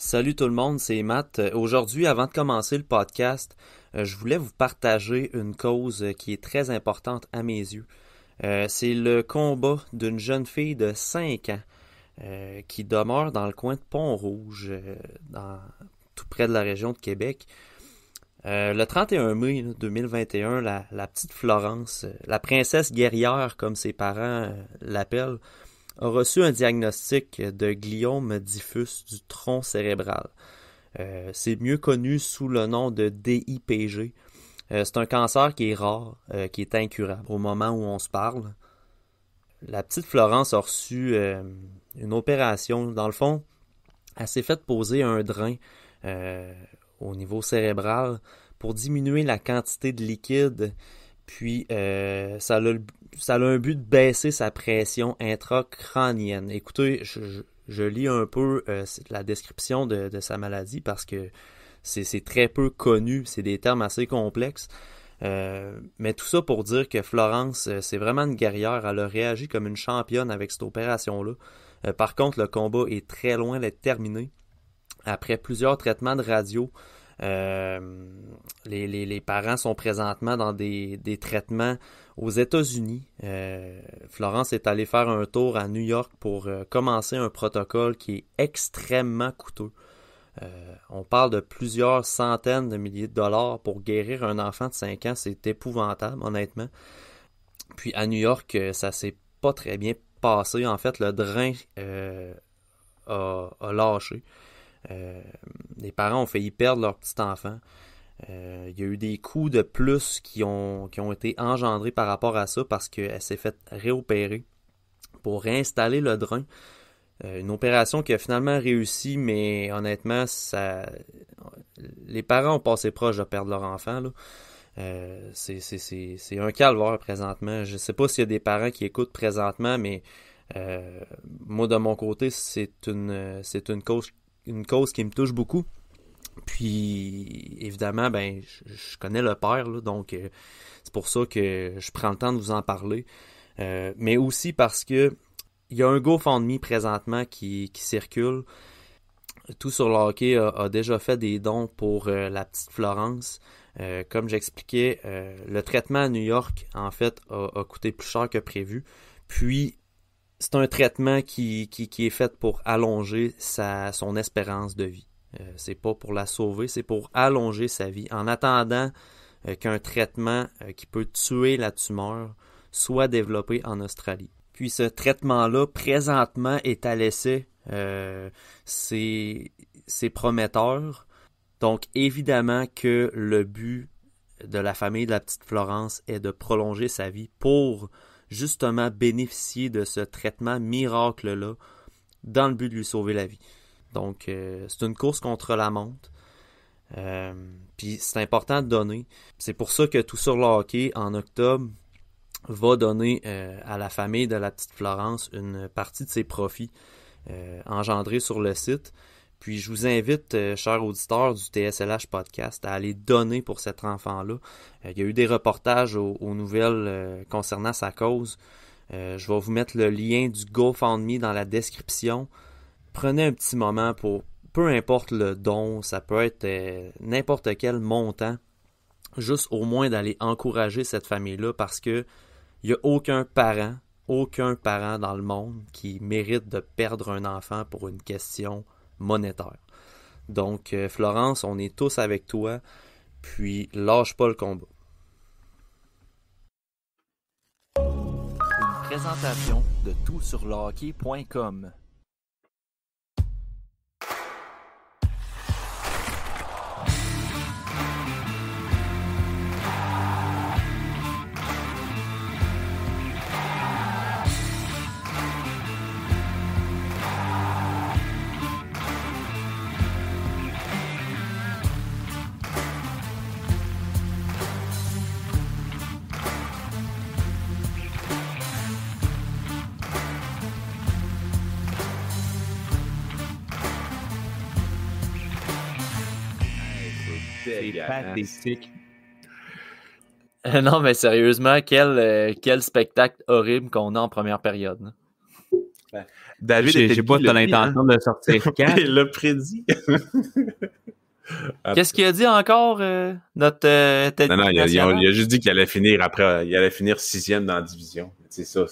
Salut tout le monde, c'est Matt. Euh, aujourd'hui, avant de commencer le podcast, euh, je voulais vous partager une cause euh, qui est très importante à mes yeux. c'est le combat d'une jeune fille de 5 ans qui demeure dans le coin de Pont-Rouge, dans, tout près de la région de Québec. le 31 mai 2021, la, petite Florence, la princesse guerrière comme ses parents l'appellent, a reçu un diagnostic de gliome diffus du tronc cérébral. Euh, c'est mieux connu sous le nom de DIPG. Euh, c'est un cancer qui est rare, euh, qui est incurable au moment où on se parle. La petite Florence a reçu une opération. Dans le fond, elle s'est faite poser un drain au niveau cérébral pour diminuer la quantité de liquide. Puis ça l'a ça a un but de baisser sa pression intracrânienne. Écoutez, je, lis un peu euh, la description de, sa maladie parce que c'est très peu connu, c'est des termes assez complexes. Euh, mais tout ça pour dire que Florence, euh, c'est vraiment une guerrière, elle a réagi comme une championne avec cette opération-là. par contre, le combat est très loin d'être terminé. Après plusieurs traitements de radio, les, parents sont présentement dans des traitements aux États-Unis, euh, Florence est allée faire un tour à New York pour euh, commencer un protocole qui est extrêmement coûteux. Euh, on parle de plusieurs centaines de milliers de dollars pour guérir un enfant de 5 ans. C'est épouvantable, honnêtement. Puis à New York, ça s'est pas très bien passé. En fait, le drain a, lâché. les parents ont failli perdre leur petit enfant. Euh, il y a eu des coûts de plus qui ont, été engendrés par rapport à ça parce qu'elle s'est faite réopérer pour réinstaller le drain. Euh, une opération qui a finalement réussi, mais honnêtement, les parents ont passé proche de perdre leur enfant. Euh, c'est un calvaire présentement. Je ne sais pas s'il y a des parents qui écoutent présentement, mais moi, de mon côté, c'est une cause qui me touche beaucoup. Puis, évidemment, ben, je, connais le père, donc euh, c'est pour ça que je prends le temps de vous en parler. Euh, mais aussi parce que il y a un GoFundMe présentement qui, circule. Tout sur le hockey a, déjà fait des dons pour euh, la petite Florence. comme j'expliquais, le traitement à New York, en fait, a, coûté plus cher que prévu. Puis, c'est un traitement qui, est fait pour allonger son espérance de vie. Euh, c'est pas pour la sauver, c'est pour allonger sa vie en attendant euh, qu'un traitement euh, qui peut tuer la tumeur soit développé en Australie. Puis ce traitement-là, présentement, est à l'essai. c'est, prometteur. Donc évidemment que le but de la famille de la petite Florence est de prolonger sa vie pour justement bénéficier de ce traitement miracle-là dans le but de lui sauver la vie. Donc, euh, c'est une course contre la montre. Euh, puis c'est important de donner. C'est pour ça que Tout sur le hockey, en octobre, va donner euh, à la famille de la petite Florence une partie de ses profits engendrés sur le site. Puis je vous invite, chers auditeurs du TSLH Podcast, à aller donner pour cet enfant-là. il y a eu des reportages aux, aux nouvelles concernant sa cause. je vais vous mettre le lien du GoFundMe dans la description prenez un petit moment pour, peu importe le don, ça peut être euh, n'importe quel montant, juste au moins d'aller encourager cette famille-là parce que il n'y a aucun parent, aucun parent dans le monde qui mérite de perdre un enfant pour une question monétaire. Donc, euh, Florence, on est tous avec toi, puis lâche pas le combat. Une présentation de Euh, non, mais sérieusement, quel, euh, quel spectacle horrible qu'on a en première période. Hein. David, je pas de l'intention hein? de sortir Il l'a prédit. Qu'est-ce qu'il a dit encore, euh, notre Non, non, il a, juste dit qu'il allait finir après, il allait finir sixième dans la division. C'est ça.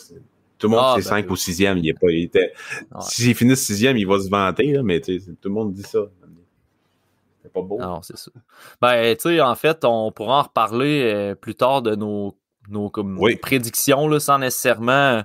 Tout le monde, ah, sait c'est ben cinq ou sixième. Il S'il finit sixième, il va se vanter, mais tout le monde dit ça pas beau. Ben, en fait, on pourra en reparler euh, plus tard de nos, prédictions, là, sans nécessairement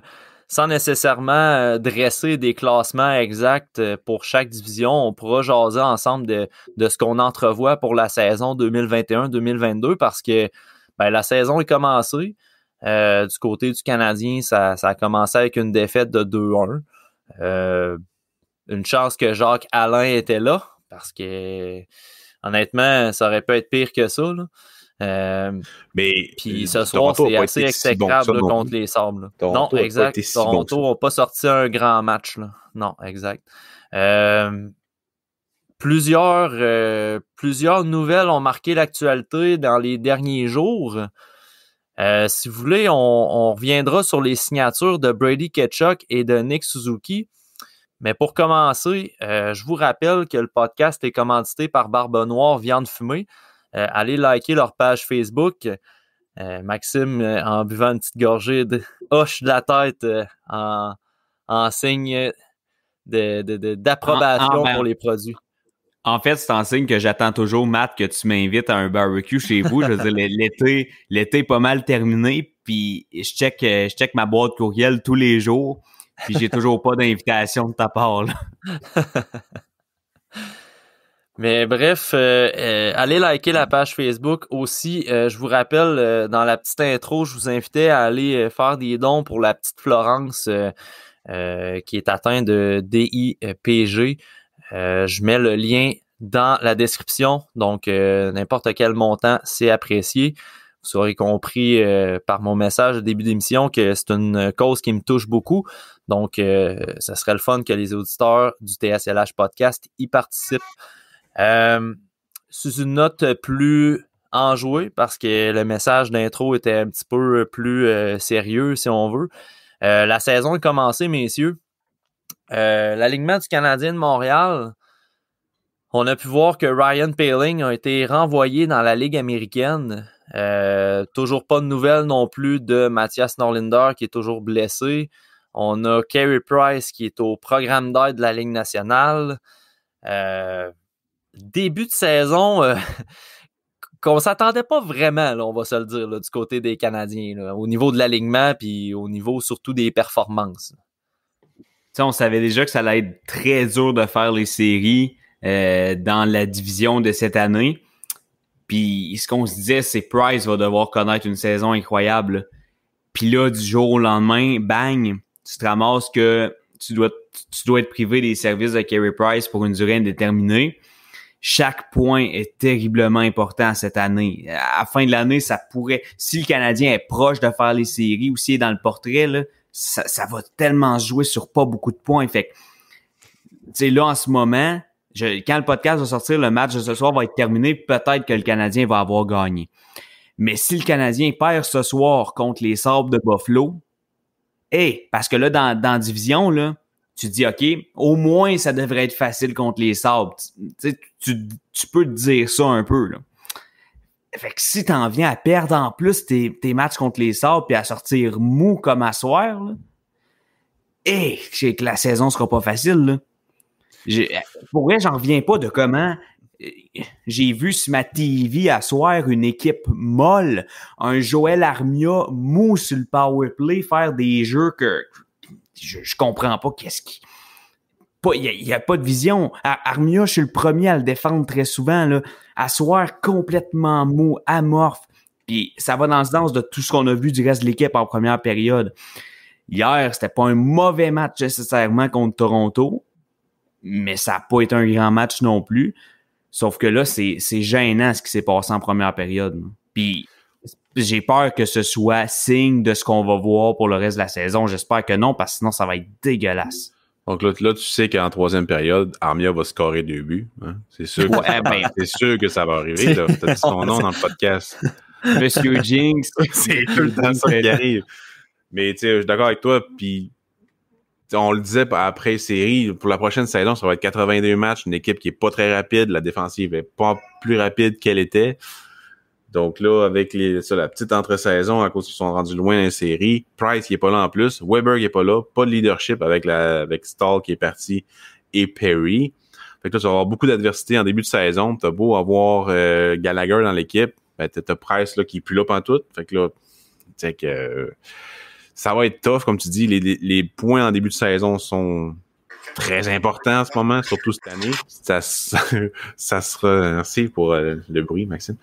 sans nécessairement euh, dresser des classements exacts euh, pour chaque division. On pourra jaser ensemble de, ce qu'on entrevoit pour la saison 2021-2022 parce que ben, la saison est commencée. du côté du Canadien, ça, ça, a commencé avec une défaite de 2-1. une chance que Jacques Alain était là parce que, honnêtement, ça aurait pu être pire que ça. Euh, mais puis euh, ce soir, c'est assez exécrable contre les sables. non, exact. Toronto n'ont pas sorti un grand match. Non, exact. Euh, plusieurs, plusieurs nouvelles ont marqué l'actualité dans les derniers jours. si vous voulez, on, on, reviendra sur les signatures de Brady Ketchuk et de Nick Suzuki. Mais pour commencer, euh, je vous rappelle que le podcast est commandité par Barbe Noire Viande Fumée. Euh, allez liker leur page Facebook. Euh, Maxime, en buvant une petite gorgée, de, hoche de la tête en, signe d'approbation pour ben, les produits. En fait, c'est en signe que j'attends toujours, Matt, que tu m'invites à un barbecue chez vous. je veux dire, l'été, l'été est pas mal terminé, puis je check, je check ma boîte courriel tous les jours puis j'ai toujours pas d'invitation de ta part. Mais bref, euh, euh, allez liker la page Facebook aussi. Euh, je vous rappelle, dans la petite intro, je vous invitais à aller faire des dons pour la petite Florence qui est atteinte de DIPG. je mets le lien dans la description, donc n'importe quel montant, c'est apprécié. Vous aurez compris par mon message au début d'émission que c'est une cause qui me touche beaucoup. Donc, ce euh, serait le fun que les auditeurs du TSLH podcast y participent. Euh, sous une note plus enjouée, parce que le message d'intro était un petit peu plus euh, sérieux, si on veut. Euh, la saison a commencé, messieurs. L'alignement du Canadien de Montréal, on a pu voir que Ryan Paling a été renvoyé dans la Ligue américaine. toujours pas de nouvelles non plus de Mathias Norlinder, qui est toujours blessé. On a Carey Price qui est au programme d'aide de la Ligue nationale. Euh, début de saison qu'on euh, qu'on s'attendait pas vraiment, on va se le dire, du côté des Canadiens, au niveau de l'alignement, puis au niveau surtout des performances. on savait déjà que ça allait être très dur de faire les séries euh, dans la division de cette année. Puis ce qu'on se disait, c'est Price va devoir connaître une saison incroyable. Puis là, du jour au lendemain, bang, tu te ramasses que tu dois, tu dois être privé des services de Carey Price pour une durée indéterminée. Chaque point est terriblement important cette année. À la fin de l'année, ça pourrait, si le Canadien est proche de faire les séries ou s'il est dans le portrait, ça, va tellement jouer sur pas beaucoup de points. Fait tu là, en ce moment, je, quand le podcast va sortir, le match de ce soir va être terminé. Peut-être que le Canadien va avoir gagné. Mais si le Canadien perd ce soir contre les Sabres de Buffalo, parce que là, dans, Division, là, tu dis, OK, au moins, ça devrait être facile contre les sables. Tu, peux te dire ça un peu. Là. Fait que si viens à perdre en plus tes, matchs contre les sables et à sortir mou comme à soir, que la saison sera pas facile. Pour j'en reviens pas de comment j'ai vu sur ma TV à une équipe molle, un Joël Armia mou sur le power play faire des jeux que je, comprends pas qu'est-ce qui il n'y a, pas de vision. Armia, je suis le premier à le défendre très souvent. Là. À complètement mou, amorphe. Puis ça va dans le sens de tout ce qu'on a vu du reste de l'équipe en première période. Hier, c'était pas un mauvais match nécessairement contre Toronto, mais ça n'a pas été un grand match non plus. Sauf que là, c'est gênant ce qui s'est passé en première période. Puis j'ai peur que ce soit signe de ce qu'on va voir pour le reste de la saison. J'espère que non, parce que sinon, ça va être dégueulasse. Donc là, tu sais qu'en troisième période, Armia va scorer deux buts. Hein. C'est sûr, que, ben. sûr que ça va arriver. Tu as dit son nom dans le podcast. Monsieur Jinx. C'est tout le temps ça arrive. Mais tu sais, je suis d'accord avec toi. Puis on le disait après série, pour la prochaine saison, ça va être 82 matchs, une équipe qui est pas très rapide, la défensive est pas plus rapide qu'elle était. Donc là, avec la petite entre-saison, à cause qu'ils sont rendus loin en série Price qui est pas là en plus, Weber qui est pas là, pas de leadership avec la, Stall qui est parti et Perry. Fait que là, tu avoir beaucoup d'adversité en début de saison. T'as beau avoir euh, Gallagher dans l'équipe, ben, t'as Price là, qui est plus là pendant tout. Fait que là, tu sais que... Euh, ça va être tough, comme tu dis. Les, points en début de saison sont très importants en ce moment, surtout cette année. Ça, sera, merci pour euh, le bruit, Maxime.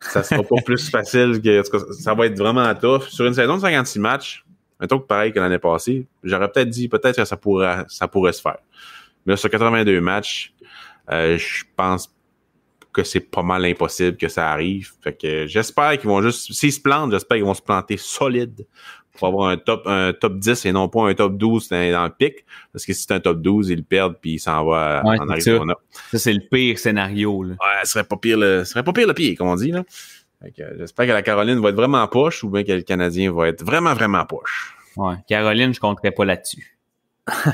Ça sera pas plus facile que, ça va être vraiment tough. Sur une saison de 56 matchs, un que pareil que l'année passée, j'aurais peut-être dit peut-être que ça pourrait, ça pourrait se faire. Mais là, sur 82 matchs, euh, je pense que c'est pas mal impossible que ça arrive. Fait que j'espère qu'ils vont juste. S'ils se plantent, j'espère qu'ils vont se planter solide pour avoir un top, un top 10 et non pas un top 12 dans, le pic. Parce que si c'est un top 12, ils le perdent puis ils s'en vont en Arizona. Ça, c'est le pire scénario. Là. Ouais, ce serait pas pire le, serait pas pire le pied, comme on dit. Euh, j'espère que la Caroline va être vraiment poche ou bien que le Canadien va être vraiment, vraiment poche. Ouais, Caroline, je compterais pas là-dessus.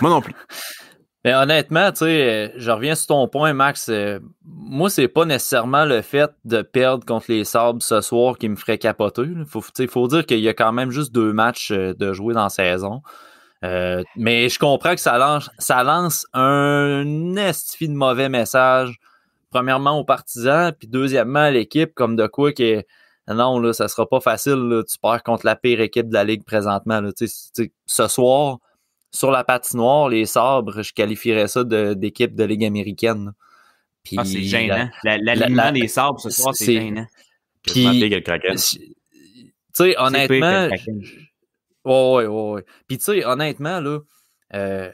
Moi non plus. Mais honnêtement, tu je reviens sur ton point, Max. Euh, moi, c'est pas nécessairement le fait de perdre contre les Sabres ce soir qui me ferait capoter. Il faut, dire qu'il y a quand même juste deux matchs euh, de jouer dans la saison. Euh, mais je comprends que ça lance, ça lance un estifi de mauvais message. Premièrement aux partisans, puis deuxièmement à l'équipe, comme de quoi que non, là, ça sera pas facile. tu perds contre la pire équipe de la Ligue présentement. ce soir, sur la patinoire, les sabres, je qualifierais ça d'équipe de, Ligue américaine. Puis, ah, c'est gênant. L'alignement des sabres ce soir, c'est gênant. Puis, tu sais, honnêtement. ouais, ouais, Puis, tu sais, honnêtement, là, euh,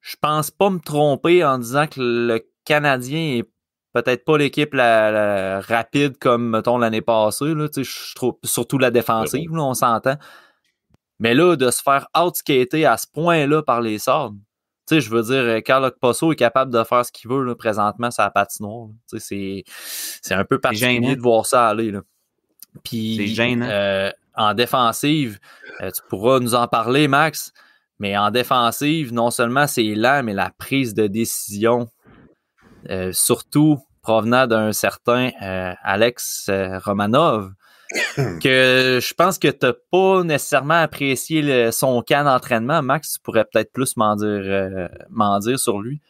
je pense pas me tromper en disant que le Canadien est peut-être pas l'équipe la, rapide comme, mettons, l'année passée, là, tu sais, surtout la défensive, là, on s'entend. Mais là, de se faire outskater à ce point-là par les sordes, tu sais, je veux dire, euh, Carlos Passo est capable de faire ce qu'il veut présentement sur la patinoire. Tu sais, c'est un peu particulier de voir ça aller. Puis, euh, en défensive, euh, tu pourras nous en parler, Max, mais en défensive, non seulement c'est lent, mais la prise de décision, surtout provenant d'un certain Alex Romanov, que je pense que n'as pas nécessairement apprécié son cas d'entraînement. Max, tu pourrais peut-être plus euh, m'en dire, sur lui.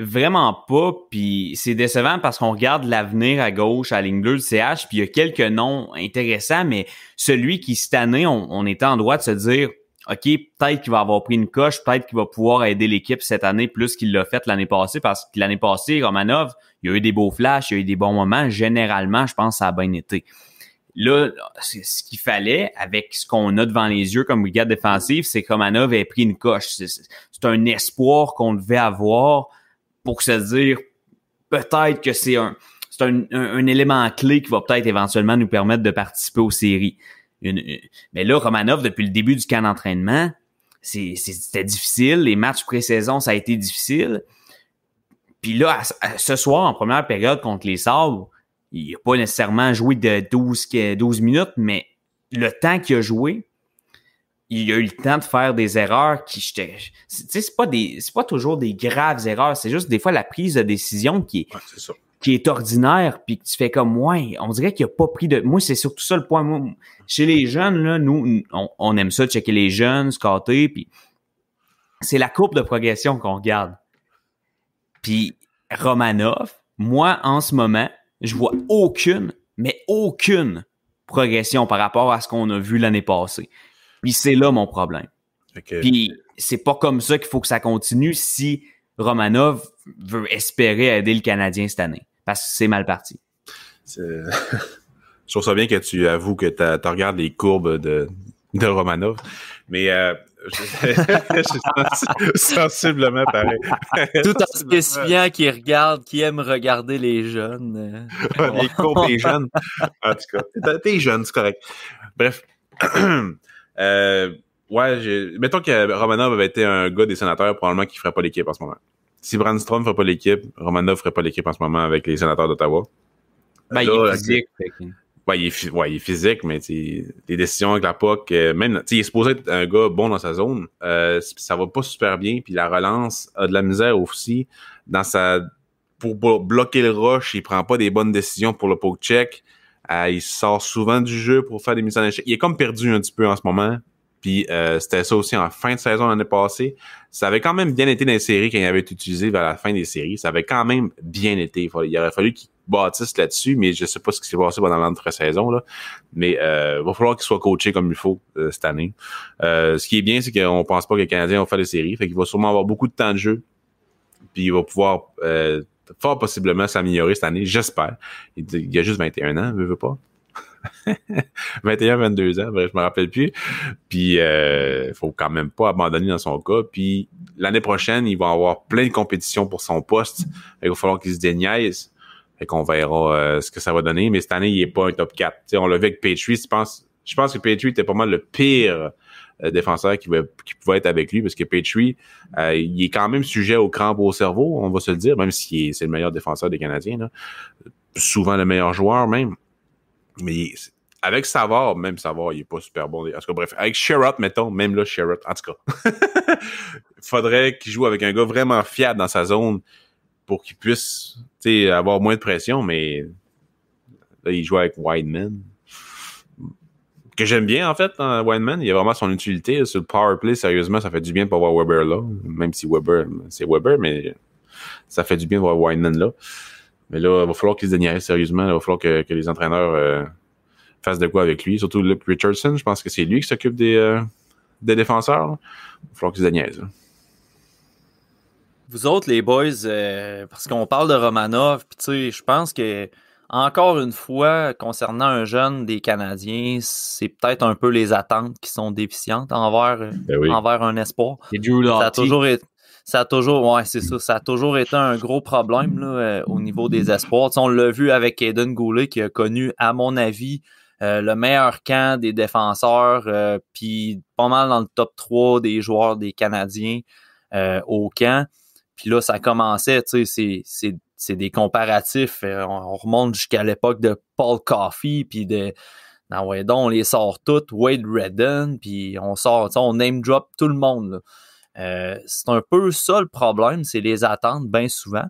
Vraiment pas, puis c'est décevant parce qu'on regarde l'avenir à gauche, à ligne bleue du CH, puis il y a quelques noms intéressants, mais celui qui, cette année, on, on était en droit de se dire, OK, peut-être qu'il va avoir pris une coche, peut-être qu'il va pouvoir aider l'équipe cette année plus qu'il l'a fait l'année passée, parce que l'année passée, Romanov, il y a eu des beaux flashs, il y a eu des bons moments. Généralement, je pense que ça a bien été. Là, ce qu'il fallait avec ce qu'on a devant les yeux comme brigade défensive, c'est que Romanov ait pris une coche. C'est un espoir qu'on devait avoir pour se dire peut-être que c'est un, élément clé qui va peut-être éventuellement nous permettre de participer aux séries. mais là, Romanov, depuis le début du camp d'entraînement, c'était difficile. Les matchs pré-saison, ça a été difficile. Puis là, ce soir, en première période contre les Sabres, il n'a pas nécessairement joué de 12, 12 minutes, mais le temps qu'il a joué, il a eu le temps de faire des erreurs qui j'étais c'est pas des pas toujours des graves erreurs c'est juste des fois la prise de décision qui est, qui est ordinaire puis que tu fais comme ouais on dirait qu'il a pas pris de moi c'est surtout ça le point chez les jeunes nous on, aime ça checker les jeunes scotter puis c'est la courbe de progression qu'on regarde puis Romanov moi en ce moment je vois aucune, mais aucune progression par rapport à ce qu'on a vu l'année passée. Puis c'est là mon problème. Puis c'est pas comme ça qu'il faut que ça continue si Romanov veut espérer aider le Canadien cette année. Parce que c'est mal parti. je trouve ça bien que tu avoues que tu regardes les courbes de, Romanov. Mais euh, sensiblement pareil. Tout en spécifiant qui regarde, qui aime regarder les jeunes. les cours des jeunes. En tout cas, t'es jeune, c'est correct. Bref. Euh, ouais, mettons que Romanov avait été un gars des sénateurs, probablement qu'il ferait pas l'équipe en ce moment. Si Brandstrom ne ferait pas l'équipe, Romanov ne ferait pas l'équipe en ce moment avec les sénateurs d'Ottawa. Ben, il est il, est, physique, mais des décisions avec la POC, euh, même il est supposé être un gars bon dans sa zone. Euh, ça va pas super bien. Puis la relance a de la misère aussi. Dans sa pour bloquer le rush, il prend pas des bonnes décisions pour le poke check. Euh, il sort souvent du jeu pour faire des mises en échec. Il est comme perdu un petit peu en ce moment. Puis c'était ça aussi en fin de saison l'année passée. Ça avait quand même bien été dans les séries quand il avait été utilisé vers la fin des séries. Ça avait quand même bien été. Il aurait fallu qu'il bâtisse là-dessus, mais je sais pas ce qui s'est passé pendant l'entre-saison. Mais il euh, va falloir qu'il soit coaché comme il faut euh, cette année. Euh, ce qui est bien, c'est qu'on pense pas que les Canadiens vont faire des séries. Fait qu'il va sûrement avoir beaucoup de temps de jeu. Puis il va pouvoir fort possiblement s'améliorer cette année, j'espère. Il, a juste 21 ans, veut, veut pas. 21, 22 ans, bref, je me rappelle plus. Puis, euh, faut quand même pas abandonner dans son cas. Puis, l'année prochaine, il va avoir plein de compétitions pour son poste. Il va falloir qu'il se déniaise fait qu'on verra euh, ce que ça va donner. Mais cette année, il n'est pas un top 4. on l'a vu avec Petrie. Je pense, je pense que Petrie était pas mal le pire euh, défenseur qui, pouvait être avec lui parce que Petrie, euh, il est quand même sujet aux crampes au cerveau, on va se le dire, même si c'est le meilleur défenseur des Canadiens. Souvent le meilleur joueur même. Mais avec Savard, même Savard, il est pas super bon. En tout cas, bref, avec Sherrod, mettons, même là, Sherrod, en tout cas. faudrait qu'il joue avec un gars vraiment fiable dans sa zone pour qu'il puisse sais, avoir moins de pression, mais là, il joue avec Wideman. Que j'aime bien, en fait, hein, Il a vraiment son utilité. sur le power play, sérieusement, ça fait du bien de pas voir Weber là. Même si Weber, c'est Weber, mais ça fait du bien de voir Wideman là. Mais là, il va falloir qu'il se déniaise sérieusement. il va falloir que, les entraîneurs euh, fassent de quoi avec lui. Surtout Luke Richardson, je pense que c'est lui qui s'occupe des, euh, des défenseurs. Il va falloir qu'il se déniaise. Vous autres, les boys, euh, parce qu'on parle de Romanov, puis tu sais, je pense que encore une fois, concernant un jeune des Canadiens, c'est peut-être un peu les attentes qui sont déficientes envers, euh, ben envers un espoir. Ça a toujours été. Ça toujours, ça. toujours été un gros problème euh, au niveau des espoirs. on l'a vu avec Aiden Goulet qui a connu, à mon avis, le meilleur camp des défenseurs, puis pas mal dans le top 3 des joueurs des Canadiens au camp. Puis là, ça commençait, tu sais, c'est des comparatifs. Euh, on, remonte jusqu'à l'époque de Paul Coffey, puis de... Non, on les sort toutes, Wade Redden, puis on sort, on name drop tout le monde. Euh, c'est un peu ça le problème, c'est les attentes bien souvent.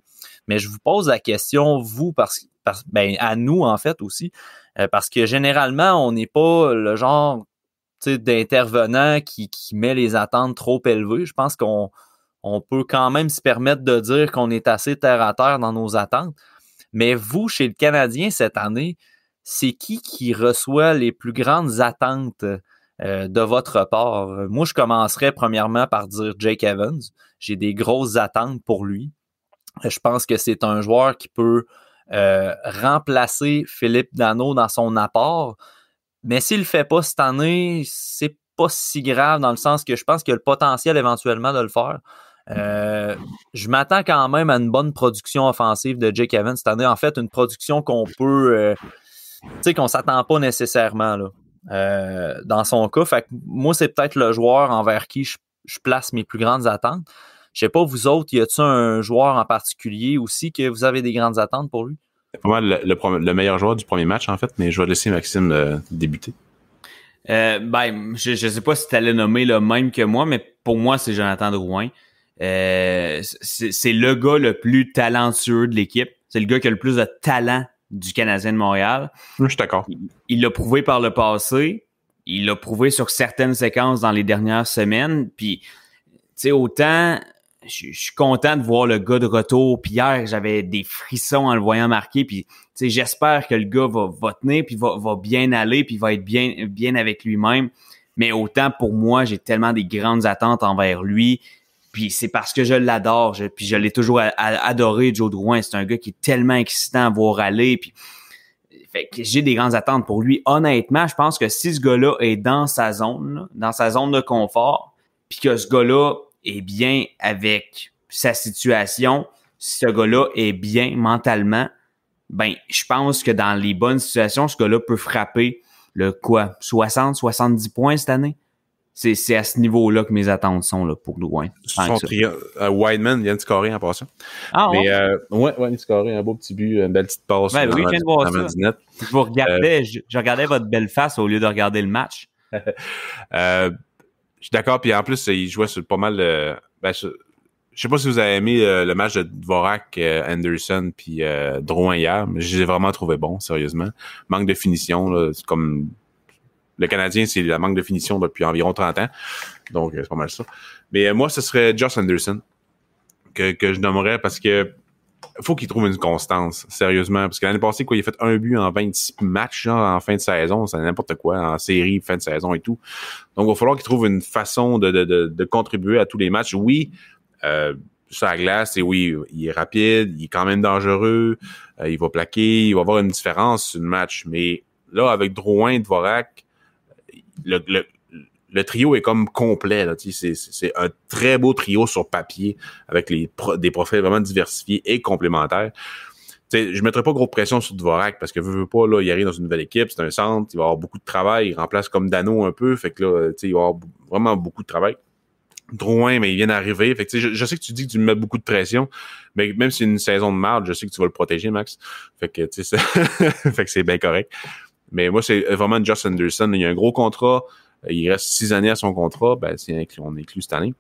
Mais je vous pose la question, vous, parce, que ben, à nous en fait aussi, euh, parce que généralement, on n'est pas le genre d'intervenant qui, qui met les attentes trop élevées. Je pense qu'on on peut quand même se permettre de dire qu'on est assez terre à terre dans nos attentes. Mais vous, chez le Canadien, cette année, c'est qui qui reçoit les plus grandes attentes euh, de votre part? Moi, je commencerai premièrement par dire Jake Evans. J'ai des grosses attentes pour lui. Euh, je pense que c'est un joueur qui peut euh, remplacer Philippe Dano dans son apport. Mais s'il ne le fait pas cette année, c'est pas si grave dans le sens que je pense qu'il a le potentiel éventuellement de le faire. Euh, je m'attends quand même à une bonne production offensive de Jake Evans cette année. En fait, une production qu'on peut, euh, tu sais, qu'on s'attend pas nécessairement là, euh, dans son cas. moi, c'est peut-être le joueur envers qui je, place mes plus grandes attentes. Je sais pas, vous autres, y a-t-il un joueur en particulier aussi que vous avez des grandes attentes pour lui? C'est pas mal le, meilleur joueur du premier match, en fait, mais je vais laisser Maxime débuter. ben, je ne sais pas si tu allais nommer le même que moi, mais pour moi, c'est Jonathan Drouin. Euh, c'est le gars le plus talentueux de l'équipe. C'est le gars qui a le plus de talent du Canadien de Montréal. je suis d'accord. Il l'a prouvé par le passé. Il l'a prouvé sur certaines séquences dans les dernières semaines. Puis, tu sais, autant je, suis content de voir le gars de retour. Puis hier, j'avais des frissons en le voyant marquer. Puis, tu sais, j'espère que le gars va, va tenir, puis va, va, bien aller, puis va être bien, bien avec lui-même. Mais autant pour moi, j'ai tellement des grandes attentes envers lui. Puis c'est parce que je l'adore, je, puis je l'ai toujours adoré, Joe Drouin. C'est un gars qui est tellement excitant à voir aller. Puis fait que j'ai des grandes attentes pour lui. Honnêtement, je pense que si ce gars-là est dans sa zone, dans sa zone de confort, puis que ce gars-là est bien avec sa situation, si ce gars-là est bien mentalement, ben je pense que dans les bonnes situations, ce gars-là peut frapper le quoi 60 70 points cette année c'est à ce niveau-là que mes attentes sont là, pour loin. Hein, euh, Wideman vient de scorer en passant. Ah, ouais. Euh, ouais, ouais, un beau petit but, une belle petite passe. Ben euh, je Je, vous regardais, euh, je, regardais votre belle face au lieu de regarder le match. je suis d'accord. Puis en plus, il jouait sur pas mal. Ben, je, ne sais pas si vous avez aimé le match de Dvorak, Anderson puis Drouin hier, mais je l'ai vraiment trouvé bon, sérieusement. Manque de finition, là, comme le Canadien, c'est la manque de finition depuis environ 30 ans. Donc, euh, c'est pas mal ça. Mais euh, moi, ce serait Josh Anderson que, que je nommerais parce que faut qu'il trouve une constance, sérieusement. Parce que l'année passée, quoi, il a fait un but en 26 matchs en fin de saison. C'est n'importe quoi, en série, fin de saison et tout. Donc, il va falloir qu'il trouve une façon de, de, de, contribuer à tous les matchs. Oui, euh, glace, et oui, il est rapide, il est quand même dangereux, euh, il va plaquer, il va avoir une différence sur le match. Mais là, avec Drouin, Dvorak, le, trio est comme complet. C'est un très beau trio sur papier avec des profils vraiment diversifiés et complémentaires. je ne mettrai pas gros pression sur Dvorak parce que veut, veux pas, là, il arrive dans une nouvelle équipe, c'est un centre, il va avoir beaucoup de travail, il remplace comme Dano un peu, fait que là, il va avoir vraiment beaucoup de travail. Drouin, mais il vient d'arriver. je, sais que tu dis que tu mets beaucoup de pression, mais même si c'est une saison de marde, je sais que tu vas le protéger, Max. fait que c'est bien correct. Mais moi, c'est euh, vraiment Justin Anderson. Il y a un gros contrat. Euh, il reste six années à son contrat. Ben, inclus, on inclus cette année.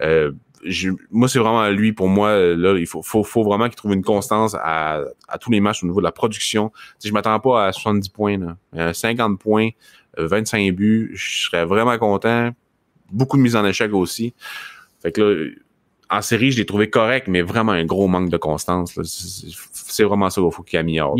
Euh, moi, c'est vraiment lui. Pour moi, là, il faut, faut, vraiment qu'il trouve une constance à, à, tous les matchs au niveau de la production. Je je m'attends pas à 70 points. Là. 50 points, 25 buts. Je serais vraiment content. Beaucoup de mises en échec aussi. Fait que là, en série, je l'ai trouvé correct, mais vraiment un gros manque de constance. C'est vraiment ça qu'il faut qu'il améliore.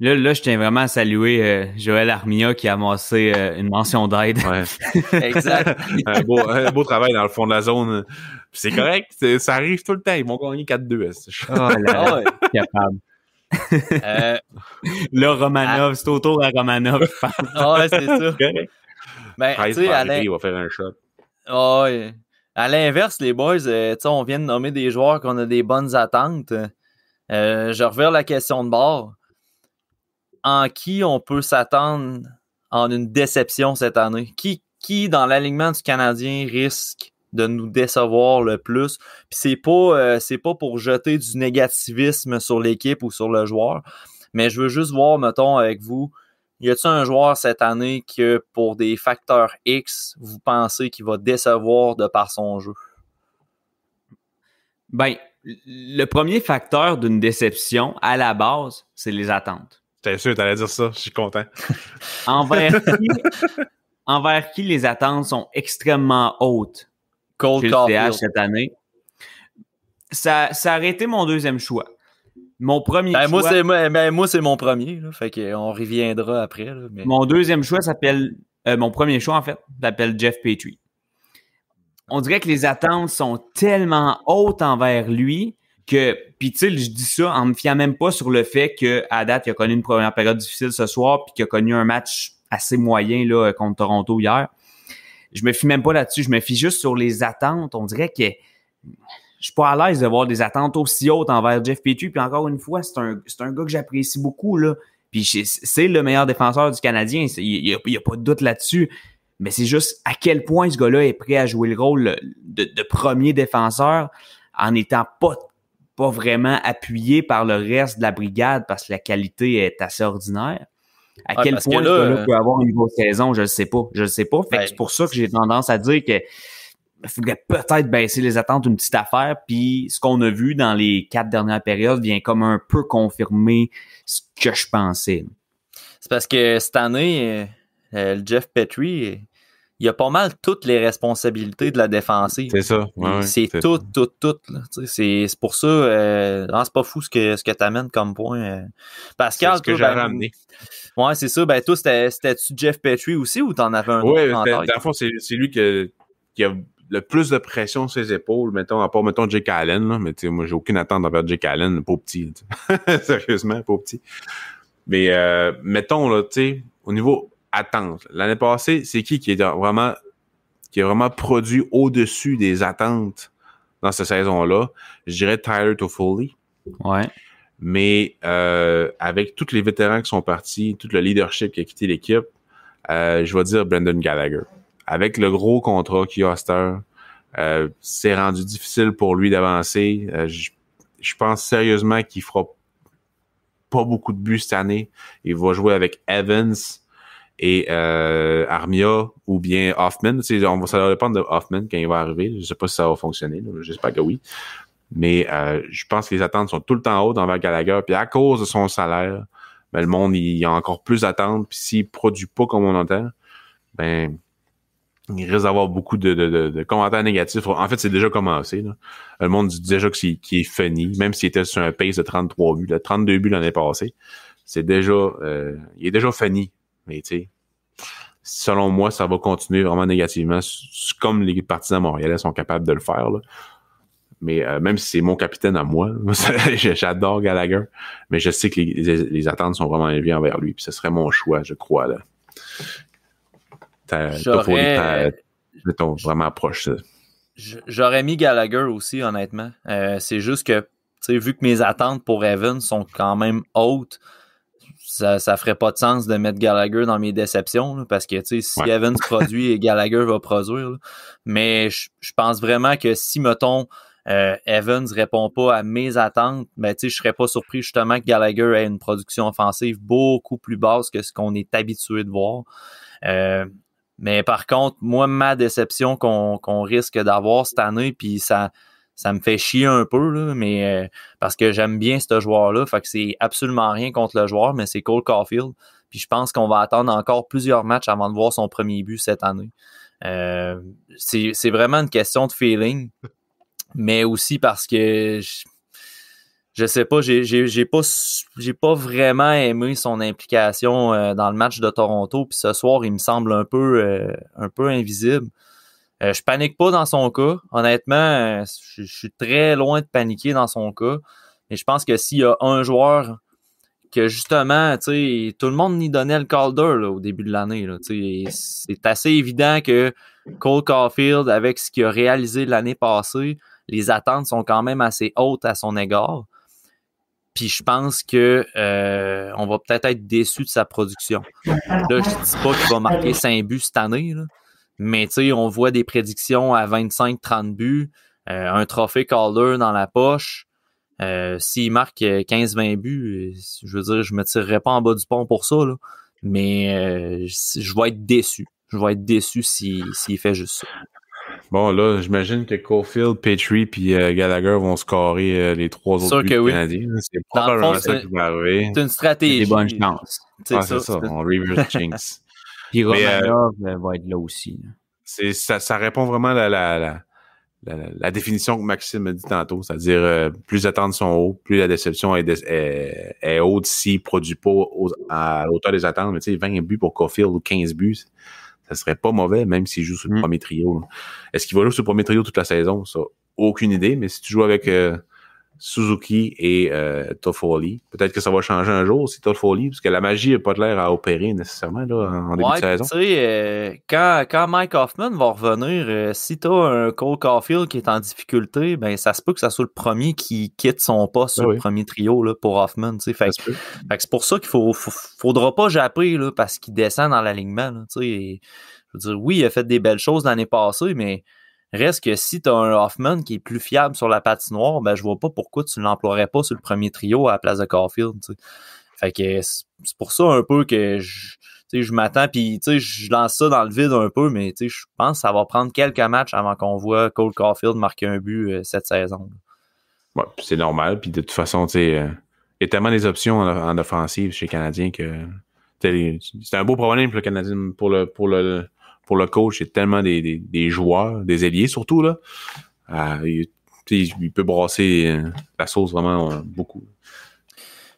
Là, là, je tiens vraiment à saluer euh, Joël Armia qui a amassé euh, une mention d'aide. Ouais. exact. un, beau, travail dans le fond de la zone. C'est correct, ça arrive tout le temps. Ils vont gagner 4-2. Oh là ah capable. Euh, là, Romanov, ah. c'est au tour à Romanov, Ah c'est ça. Mais ben, tu sais, Il va faire un shot. Ah à l'inverse, les boys, on vient de nommer des joueurs qu'on a des bonnes attentes. je reviens la question de bord en qui on peut s'attendre en une déception cette année? Qui, qui dans l'alignement du Canadien risque de nous décevoir le plus. Puis c'est pas euh, c'est pas pour jeter du négativisme sur l'équipe ou sur le joueur, mais je veux juste voir mettons avec vous, y a-t-il un joueur cette année que pour des facteurs X, vous pensez qu'il va décevoir de par son jeu Ben, le premier facteur d'une déception à la base, c'est les attentes. J'étais sûr que t'allais dire ça, je suis content. envers, qui, envers qui les attentes sont extrêmement hautes Cold cette année? Ça, ça aurait été mon deuxième choix. Mon premier ben, choix. Ben, moi, c'est, moi, mon premier. Fait fait qu'on reviendra après. Mon deuxième choix s'appelle. Euh, mon premier choix, en fait, s'appelle Jeff Petrie. On dirait que les attentes sont tellement hautes envers lui que tu sais je dis ça en me fiant même pas sur le fait que à date il a connu une première période difficile ce soir puis qu'il a connu un match assez moyen là contre Toronto hier. Je me fie même pas là-dessus, je me fie juste sur les attentes, on dirait que je suis pas à l'aise de voir des attentes aussi hautes envers Jeff Petrie puis encore une fois, c'est un c'est un gars que j'apprécie beaucoup là. Puis c'est le meilleur défenseur du Canadien, il y, a, pas de doute là-dessus. Mais c'est juste à quel point ce gars-là est prêt à jouer le rôle de, premier défenseur en étant pas pas vraiment appuyé par le reste de la brigade parce que la qualité est assez ordinaire. À quel point là, euh, peut avoir une grosse saison, je ne sais pas. Je sais pas. c'est pour ça que j'ai tendance à dire que faudrait peut-être baisser les attentes une petite affaire. Puis ce qu'on a vu dans les quatre dernières périodes vient comme un peu confirmer ce que je pensais. C'est parce que cette année, le euh, euh, Jeff Petrie, il y a pas mal toutes les responsabilités de la défensive. C'est ça. c'est tout, tout, tout, C'est pour ça, euh, ah, c'est pas fou ce que, ce que tu amènes comme point. Euh. Pascal, ce que j'ai ramené. Ben, ouais, c'est ça. Ben, toi, c'était-tu Jeff Petrie aussi ou t'en avais un ouais, autre? Oui, dans le c'est lui qui a le plus de pression sur ses épaules, mettons, à part, mettons, Jake Allen, là, mais tu sais, moi, j'ai aucune attente envers Jake Allen, pas petit. Sérieusement, pas petit. Mais, euh, mettons, là, tu sais, au niveau L'année passée, c'est qui qui est vraiment qui est vraiment produit au-dessus des attentes dans cette saison-là? Je dirais Tyler Toffoli. Ouais. Mais euh, avec tous les vétérans qui sont partis, tout le leadership qui a quitté l'équipe, euh, je vais dire Brendan Gallagher. Avec le gros contrat qu'il a à euh, c'est rendu difficile pour lui d'avancer. Je, je pense sérieusement qu'il fera pas beaucoup de buts cette année. Il va jouer avec Evans, et euh, Armia ou bien Hoffman. On va, ça va dépendre de Hoffman quand il va arriver. Je ne sais pas si ça va fonctionner. J'espère que oui. Mais euh, je pense que les attentes sont tout le temps hautes envers Gallagher. Puis à cause de son salaire, ben, le monde il a encore plus d'attentes. Puis s'il ne produit pas comme on entend, ben il risque d'avoir beaucoup de, commentaires négatifs. En fait, c'est déjà commencé. Le monde dit déjà qu'il est fini, même s'il était sur un pace de 33 buts, de 32 buts l'année passée. C'est déjà, euh, il est déjà funny mais tu sais, selon moi, ça va continuer vraiment négativement, comme les partisans montréalais sont capables de le faire. Mais euh, même si c'est mon capitaine à moi, j'adore Gallagher, mais je sais que les, attentes sont vraiment élevées envers lui. Puis ce serait mon choix, je crois. Là. vraiment proche. J'aurais mis Gallagher aussi, honnêtement. Euh, c'est juste que, vu que mes attentes pour Evan sont quand même hautes, ça, ça ferait pas de sens de mettre Gallagher dans mes déceptions, parce que si Evans produit et Gallagher va produire, mais je, pense vraiment que si, mettons, Evans euh, Evans répond pas à mes attentes, je ben, je serais pas surpris justement que Gallagher ait une production offensive beaucoup plus basse que ce qu'on est habitué de voir. Euh, mais par contre, moi, ma déception qu'on risque d'avoir cette année, puis ça, ça me fait chier un peu, mais euh, parce que j'aime bien ce joueur-là. Fait que c'est absolument rien contre le joueur, mais c'est Cole Caulfield. Puis je pense qu'on va attendre encore plusieurs matchs avant de voir son premier but cette année. Euh, c'est vraiment une question de feeling, mais aussi parce que je, ne sais pas, j'ai pas j'ai pas vraiment aimé son implication euh, dans le match de Toronto. Puis ce soir, il me semble un peu un peu invisible. Euh, je panique pas dans son cas. Honnêtement, euh, je, suis très loin de paniquer dans son cas. Mais je pense que s'il y a un joueur que justement, tout le monde n'y donnait le Calder au début de l'année. C'est assez évident que Cole Caulfield, avec ce qu'il a réalisé l'année passée, les attentes sont quand même assez hautes à son égard. Puis je pense que euh, on va peut-être être, déçu de sa production. Là, je dis pas qu'il va marquer 5 buts cette année, mais tu sais, on voit des prédictions à 25-30 buts, euh, un trophée Calder dans la poche. Euh, s'il marque 15-20 buts, euh, je veux dire, je me tirerais pas en bas du pont pour ça, mais je vais être déçu. Je vais être déçu s'il fait juste ça. Bon, là, j'imagine que Caulfield, Petrie puis Gallagher vont scorer les trois autres buts canadiens. C'est probablement ça qui va arriver. C'est une stratégie. Des bonnes chances. c'est ça. On reverse jinx. Puis euh, Romanov euh, va être là aussi. C'est, ça, répond vraiment à la, définition que Maxime a dit tantôt, c'est-à-dire euh, plus les attentes sont hautes, plus la déception est, haute s'il ne produit pas à l'auteur des attentes. Mais tu sais, 20 buts pour Caulfield ou 15 buts, ça serait pas mauvais, même s'il joue sur le mm. premier trio. Est-ce qu'il va jouer sur le premier trio toute la saison? aucune idée, mais si tu joues avec... Suzuki et euh, Toffoli. Peut-être que ça va changer un jour si Toffoli, parce que la magie n'a pas de l'air à opérer nécessairement là, en début de saison. Euh, quand, Mike Hoffman va revenir, euh, si tu as un Cole Caulfield qui est en difficulté, ben ça se peut que ça soit le premier qui quitte son poste sur ben le premier trio là, pour Hoffman. c'est pour ça qu'il ne faudra pas japper là, parce qu'il descend dans l'alignement. Je veux dire, oui, il a fait des belles choses l'année passée, mais Reste que si tu as un Hoffman qui est plus fiable sur la patinoire, ben, je vois pas pourquoi tu ne l'emploierais pas sur le premier trio à la place de Caulfield. c'est pour ça un peu que je, m'attends, puis je lance ça dans le vide un peu, mais je pense que ça va prendre quelques matchs avant qu'on voit Cole Caulfield marquer un but euh, cette saison. c'est normal, puis de toute façon, tu euh, il y a tellement des options en, offensive chez les Canadiens que c'est un beau problème pour le Canadien pour le pour le, pour le coach, il y a tellement des, des, joueurs, des alliés surtout. Là. Euh, il, peut brasser euh, la sauce vraiment euh, beaucoup.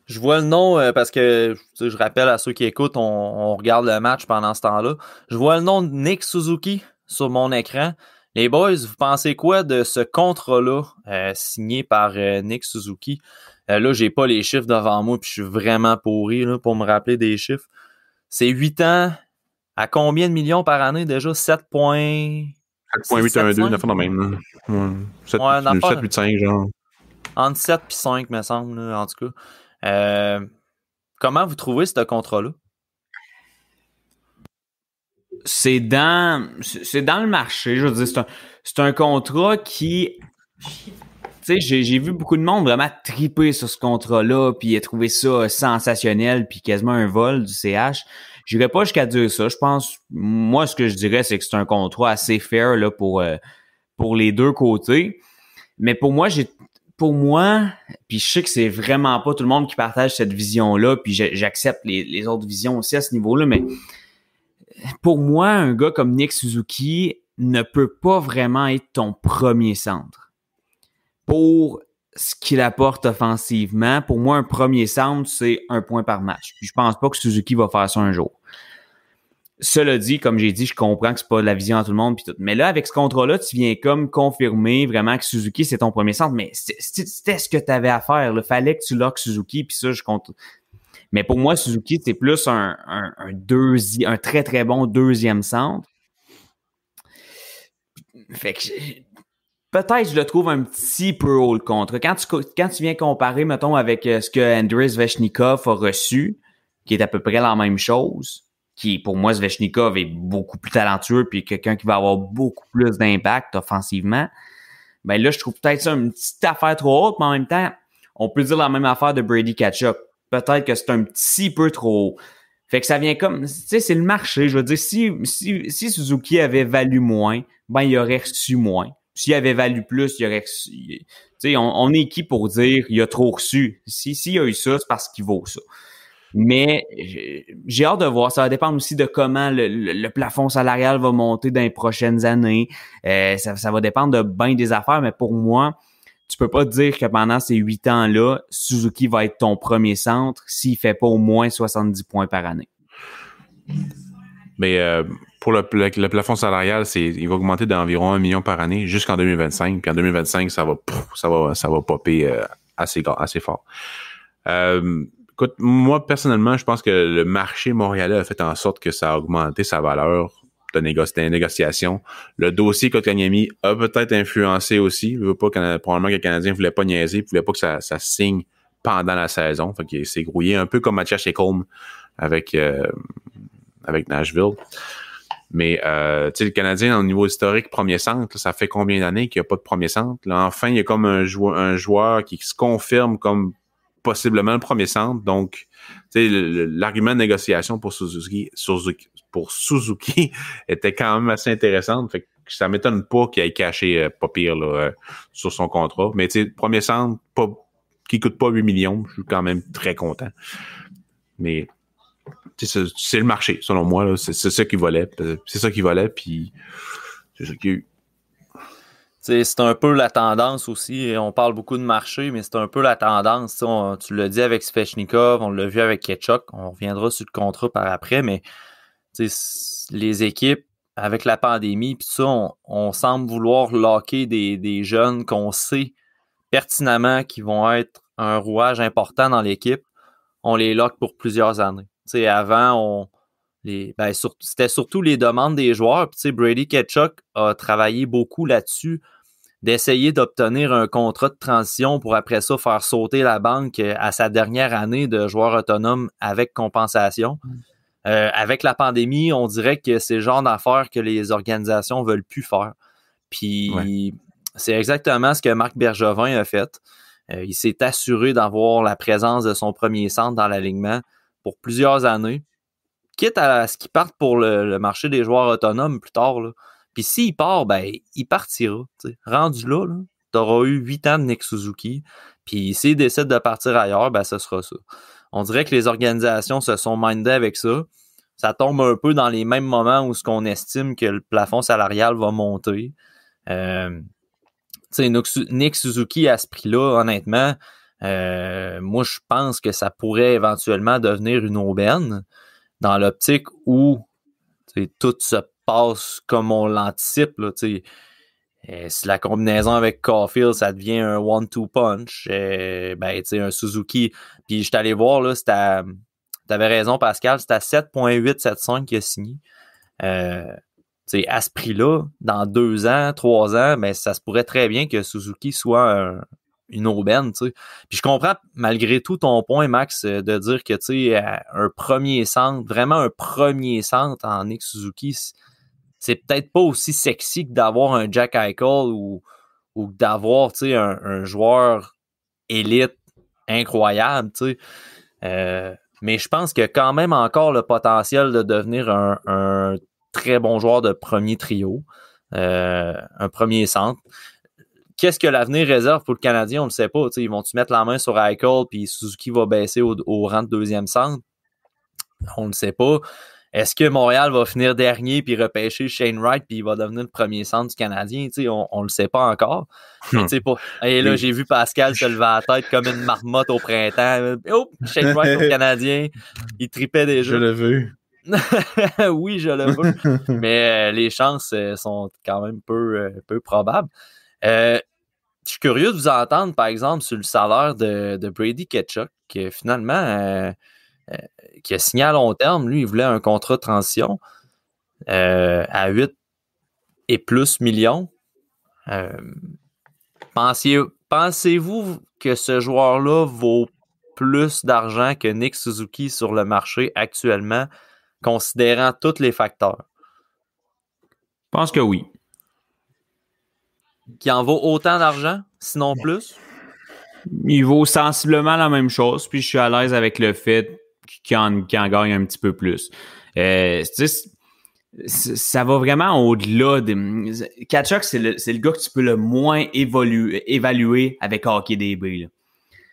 Je vois le nom parce que je rappelle à ceux qui écoutent, on, regarde le match pendant ce temps-là. Je vois le nom de Nick Suzuki sur mon écran. Les boys, vous pensez quoi de ce contrat-là signé par Nick Suzuki? là, j'ai pas les chiffres devant moi, puis je suis vraiment pourri pour me rappeler des chiffres. C'est 8 ans, à combien de millions par année déjà? 7 points... 7.812, a fin de même. 7,85, ouais, genre. Entre 7 et 5, me semble, en tout cas. Euh, comment vous trouvez ce contrat-là? C'est dans, c'est dans le marché. Je veux dire, c'est un, contrat qui. Tu sais, j'ai, vu beaucoup de monde vraiment triper sur ce contrat-là, puis trouver ça sensationnel, puis quasiment un vol du CH. Je dirais pas jusqu'à dire ça. Je pense, moi, ce que je dirais, c'est que c'est un contrat assez fair là, pour, euh, pour les deux côtés. Mais pour moi, j'ai pour moi, puis je sais que c'est vraiment pas tout le monde qui partage cette vision-là, puis j'accepte les, autres visions aussi à ce niveau-là, mais pour moi, un gars comme Nick Suzuki ne peut pas vraiment être ton premier centre. Pour ce qu'il apporte offensivement, pour moi, un premier centre, c'est un point par match. Puis je pense pas que Suzuki va faire ça un jour. Cela dit, comme j'ai dit, je comprends que c'est pas la vision à tout le monde Mais là, avec ce contrat-là, tu viens comme confirmer vraiment que Suzuki c'est ton premier centre. Mais c'était ce que tu avais à faire. Il fallait que tu loques Suzuki puis ça, je compte. Mais pour moi, Suzuki c'est plus un, un, très très bon deuxième centre. Fait que peut-être je le trouve un petit peu haut le contre. Quand tu, quand tu viens comparer, mettons, avec euh, ce que Andres Veshnikov a reçu, qui est à peu près la même chose, qui pour moi zvechnikov est beaucoup plus talentueux puis quelqu'un qui va avoir beaucoup plus d'impact offensivement. Ben là, je trouve peut-être ça une petite affaire trop haute, mais en même temps, on peut dire la même affaire de Brady Ketchup. Peut-être que c'est un petit peu trop haut. Fait que ça vient comme, tu sais, c'est le marché. Je veux dire, si, si, Suzuki avait valu moins, ben il aurait reçu moins. S'il avait valu plus, il aurait reçu. Tu sais, on, est qui pour dire il a trop reçu. Si, s'il si a eu ça, c'est parce qu'il vaut ça. Mais j'ai hâte de voir. Ça va dépendre aussi de comment le, plafond salarial va monter dans les prochaines années. Euh, ça, va dépendre de bien des affaires, mais pour moi, tu peux pas dire que pendant ces huit ans-là, Suzuki va être ton premier centre s'il fait pas au moins 70 points par année. Mais euh, pour le, plafond salarial, c'est il va augmenter d'environ un million par année jusqu'en 2025. Puis en 2025, ça va, ça ça va popper euh, assez, assez fort. Écoute, moi, personnellement, je pense que le marché montréalais a fait en sorte que ça a augmenté sa valeur de, négociation. Le dossier Kotkaniemi a peut-être influencé aussi. veut pas que, probablement que les canadien ne pas niaiser, ne pas que ça, ça, signe pendant la saison. Fait qu'il s'est grouillé un peu comme Mathias Colm avec, euh, avec Nashville. Mais euh, le Canadien, au niveau historique, premier centre, ça fait combien d'années qu'il n'y a pas de premier centre? Là, enfin, il y a comme un, joueur un joueur qui se confirme comme possiblement le premier centre. Donc, l'argument de négociation pour Suzuki, pour Suzuki était quand même assez intéressant. Fait que ça m'étonne pas qu'il ait caché euh, pas pire euh, sur son contrat. Mais le premier centre, pas, qui coûte pas 8 millions, je suis quand même très content. Mais c'est le marché, selon moi. C'est ça qui volait. C'est ça qui volait, puis c'est ça qu'il c'est un peu la tendance aussi. On parle beaucoup de marché, mais c'est un peu la tendance. tu l'as dit avec Svechnikov, on l'a vu avec Ketchuk. On reviendra sur le contrat par après, mais les équipes, avec la pandémie, on, semble vouloir locker des, jeunes qu'on sait pertinemment qui vont être un rouage important dans l'équipe. On les lock pour plusieurs années. avant, ben, c'était surtout les demandes des joueurs. Brady Ketchuk a travaillé beaucoup là-dessus d'essayer d'obtenir un contrat de transition pour après ça faire sauter la banque euh, à sa dernière année de joueur autonome avec compensation. Mm. Euh, avec la pandémie, on dirait que c'est le genre d'affaires que les organisations veulent plus faire. Puis c'est exactement ce que Marc Bergevin a fait. Euh, il s'est assuré d'avoir la présence de son premier centre dans l'alignement pour plusieurs années, quitte à ce qu'il parte pour le, marché des joueurs autonomes plus tard. Puis s'il part, ben, il partira. Rendu là, tu auras eu 8 ans de Nick Suzuki. Puis s'il décide de partir ailleurs, ben, ce sera ça. On dirait que les organisations se sont mindées avec ça. Ça tombe un peu dans les mêmes moments où ce qu'on estime que le plafond salarial va monter. Euh, Nick Suzuki à ce prix-là, honnêtement, euh, moi je pense que ça pourrait éventuellement devenir une aubaine dans l'optique où tout se passe comme on l'anticipe. Euh, si la combinaison avec Caulfield, ça devient un one-two punch, euh, ben, un Suzuki. Puis je suis allé voir, tu avais raison, Pascal, c'est à 7.875 qui a signé. Euh, à ce prix-là, dans deux ans, trois ans, ben, ça se pourrait très bien que Suzuki soit une aubaine. Puis je comprends malgré tout ton point, Max, de dire que un premier centre, vraiment un premier centre en ex Suzuki, c'est peut-être pas aussi sexy que d'avoir un Jack Eichel ou, d'avoir un, un joueur élite incroyable. Euh, mais je pense qu'il y a quand même encore le potentiel de devenir un, très bon joueur de premier trio, euh, un premier centre. Qu'est-ce que l'avenir réserve pour le Canadien? On ne sait pas. Ils vont-tu mettre la main sur Eichel puis Suzuki va baisser au, au rang de deuxième centre? On ne sait pas. Est-ce que Montréal va finir dernier puis repêcher Shane Wright puis il va devenir le premier centre du Canadien? on ne le sait pas encore. Hmm. Et là, j'ai vu Pascal se lever la tête comme une marmotte au printemps. Oh, Shane Wright au Canadien. Il tripait déjà. Je le veux. oui, je le veux. Mais euh, les chances euh, sont quand même peu, euh, peu probables. je suis curieux de vous entendre, par exemple, sur le salaire de, Brady ketchup qui finalement qui a signé à long terme, lui, il voulait un contrat de transition euh, à 8 et plus millions. Euh, pensez, pensez-vous que ce joueur-là vaut plus d'argent que Nick Suzuki sur le marché actuellement, considérant tous les facteurs? Je pense que oui. Qui en vaut autant d'argent, sinon plus? Il vaut sensiblement la même chose, puis je suis à l'aise avec le fait qui en, gagne un petit peu plus. Euh, ça va vraiment au-delà des. Kachuk, c'est le, gars que tu peux le moins évaluer avec Hockey ah, Il Il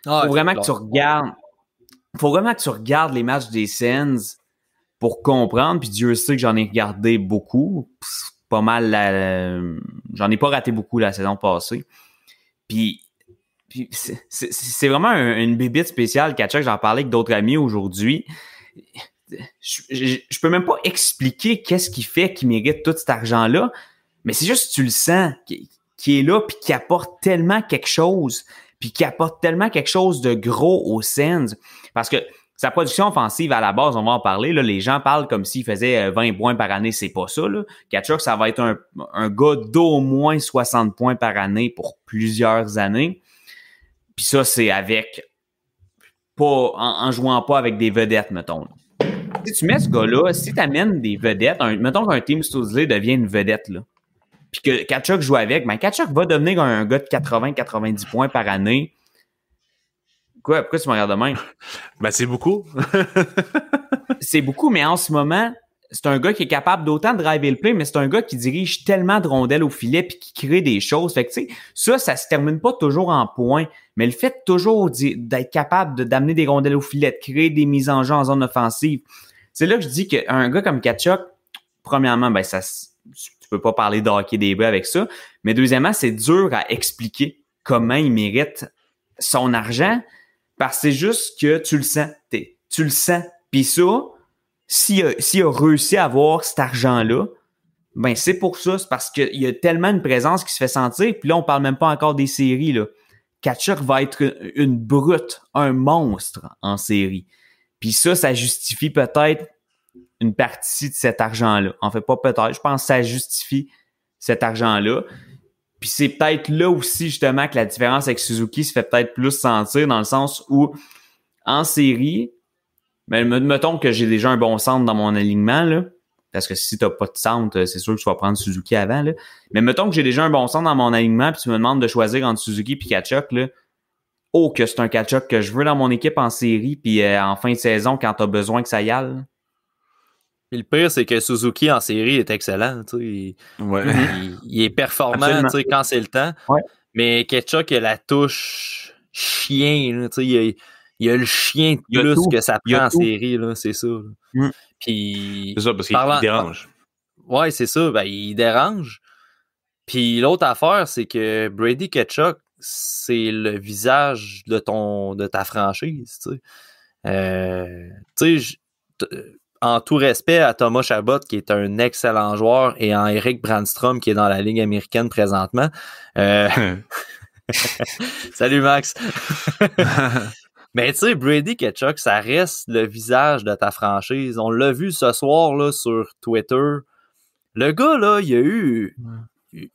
faut vraiment que tu regardes. Faut vraiment que tu regardes les matchs des Sens pour comprendre. Puis Dieu sait que j'en ai regardé beaucoup. Pas mal. J'en ai pas raté beaucoup la saison passée. Puis c'est vraiment une bibite spéciale, Kachuk. J'en parlais avec d'autres amis aujourd'hui. Je, peux même pas expliquer qu'est-ce qui fait qu'il mérite tout cet argent-là, mais c'est juste tu le sens, qui, est là, puis qui apporte tellement quelque chose, puis qui apporte tellement quelque chose de gros au Sens. Parce que sa production offensive, à la base, on va en parler, les gens parlent comme s'il faisait 20 euh, points par année, c'est pas ça. Là. ça va être un gars d'au moins 60 points par année pour plusieurs années. Puis ça, c'est avec pas en, jouant pas avec des vedettes, mettons. Si tu mets ce gars-là, si tu amènes des vedettes, mettons qu'un Team Stousley devient une vedette, là, puis que Kachuk joue avec, ben Kachuk va devenir un gars de 80-90 points par année. Quoi? Pourquoi tu me regardes de même? Ben, c'est beaucoup. c'est beaucoup, mais en ce moment, c'est un gars qui est capable d'autant de driver le play, mais c'est un gars qui dirige tellement de rondelles au filet puis qui crée des choses. Fait que, tu sais, ça, ça se termine pas toujours en point, mais le fait toujours d'être capable d'amener des rondelles au filet, de créer des mises en jeu en zone offensive, c'est là que je dis qu'un gars comme Kachuk, premièrement, ben, ça, tu peux pas parler de des bœufs avec ça, mais deuxièmement, c'est dur à expliquer comment il mérite son argent parce que c'est juste que tu le sens. Tu le sens. Puis ça, s'il a, réussi à avoir cet argent-là, ben c'est pour ça, c'est parce qu'il y a tellement une présence qui se fait sentir, puis là, on parle même pas encore des séries. Là. Catcher va être une brute, un monstre en série. Puis ça, ça justifie peut-être une partie de cet argent-là. En fait, pas peut-être, je pense que ça justifie cet argent-là. Puis c'est peut-être là aussi, justement, que la différence avec Suzuki se fait peut-être plus sentir dans le sens où en série, mais mettons que j'ai déjà un bon centre dans mon alignement, là, parce que si tu pas de centre, c'est sûr que tu vas prendre Suzuki avant. Là. Mais mettons que j'ai déjà un bon centre dans mon alignement, puis tu me demandes de choisir entre Suzuki et Kachuk, là, oh que c'est un Kachuk que je veux dans mon équipe en série, puis euh, en fin de saison, quand tu as besoin que ça y le pire, c'est que Suzuki en série est excellent. Il, il, est performant quand c'est le temps. Mais Ketchuk, il a la touche chien. tu il, il y a le chien de plus que ça prend en série, c'est ça. Mm. Puis. C'est ça, parce qu'il dérange. Ouais, c'est ça. Ben, il dérange. Puis l'autre affaire, c'est que Brady Ketchuk, c'est le visage de ton de ta franchise. Euh, euh, en tout respect à Thomas Chabot, qui est un excellent joueur, et en Eric Brandstrom, qui est dans la Ligue américaine présentement. Euh, Salut Max! Mais tu sais, Brady Ketchuk, ça reste le visage de ta franchise. On l'a vu ce soir là, sur Twitter. Le gars, là, il a eu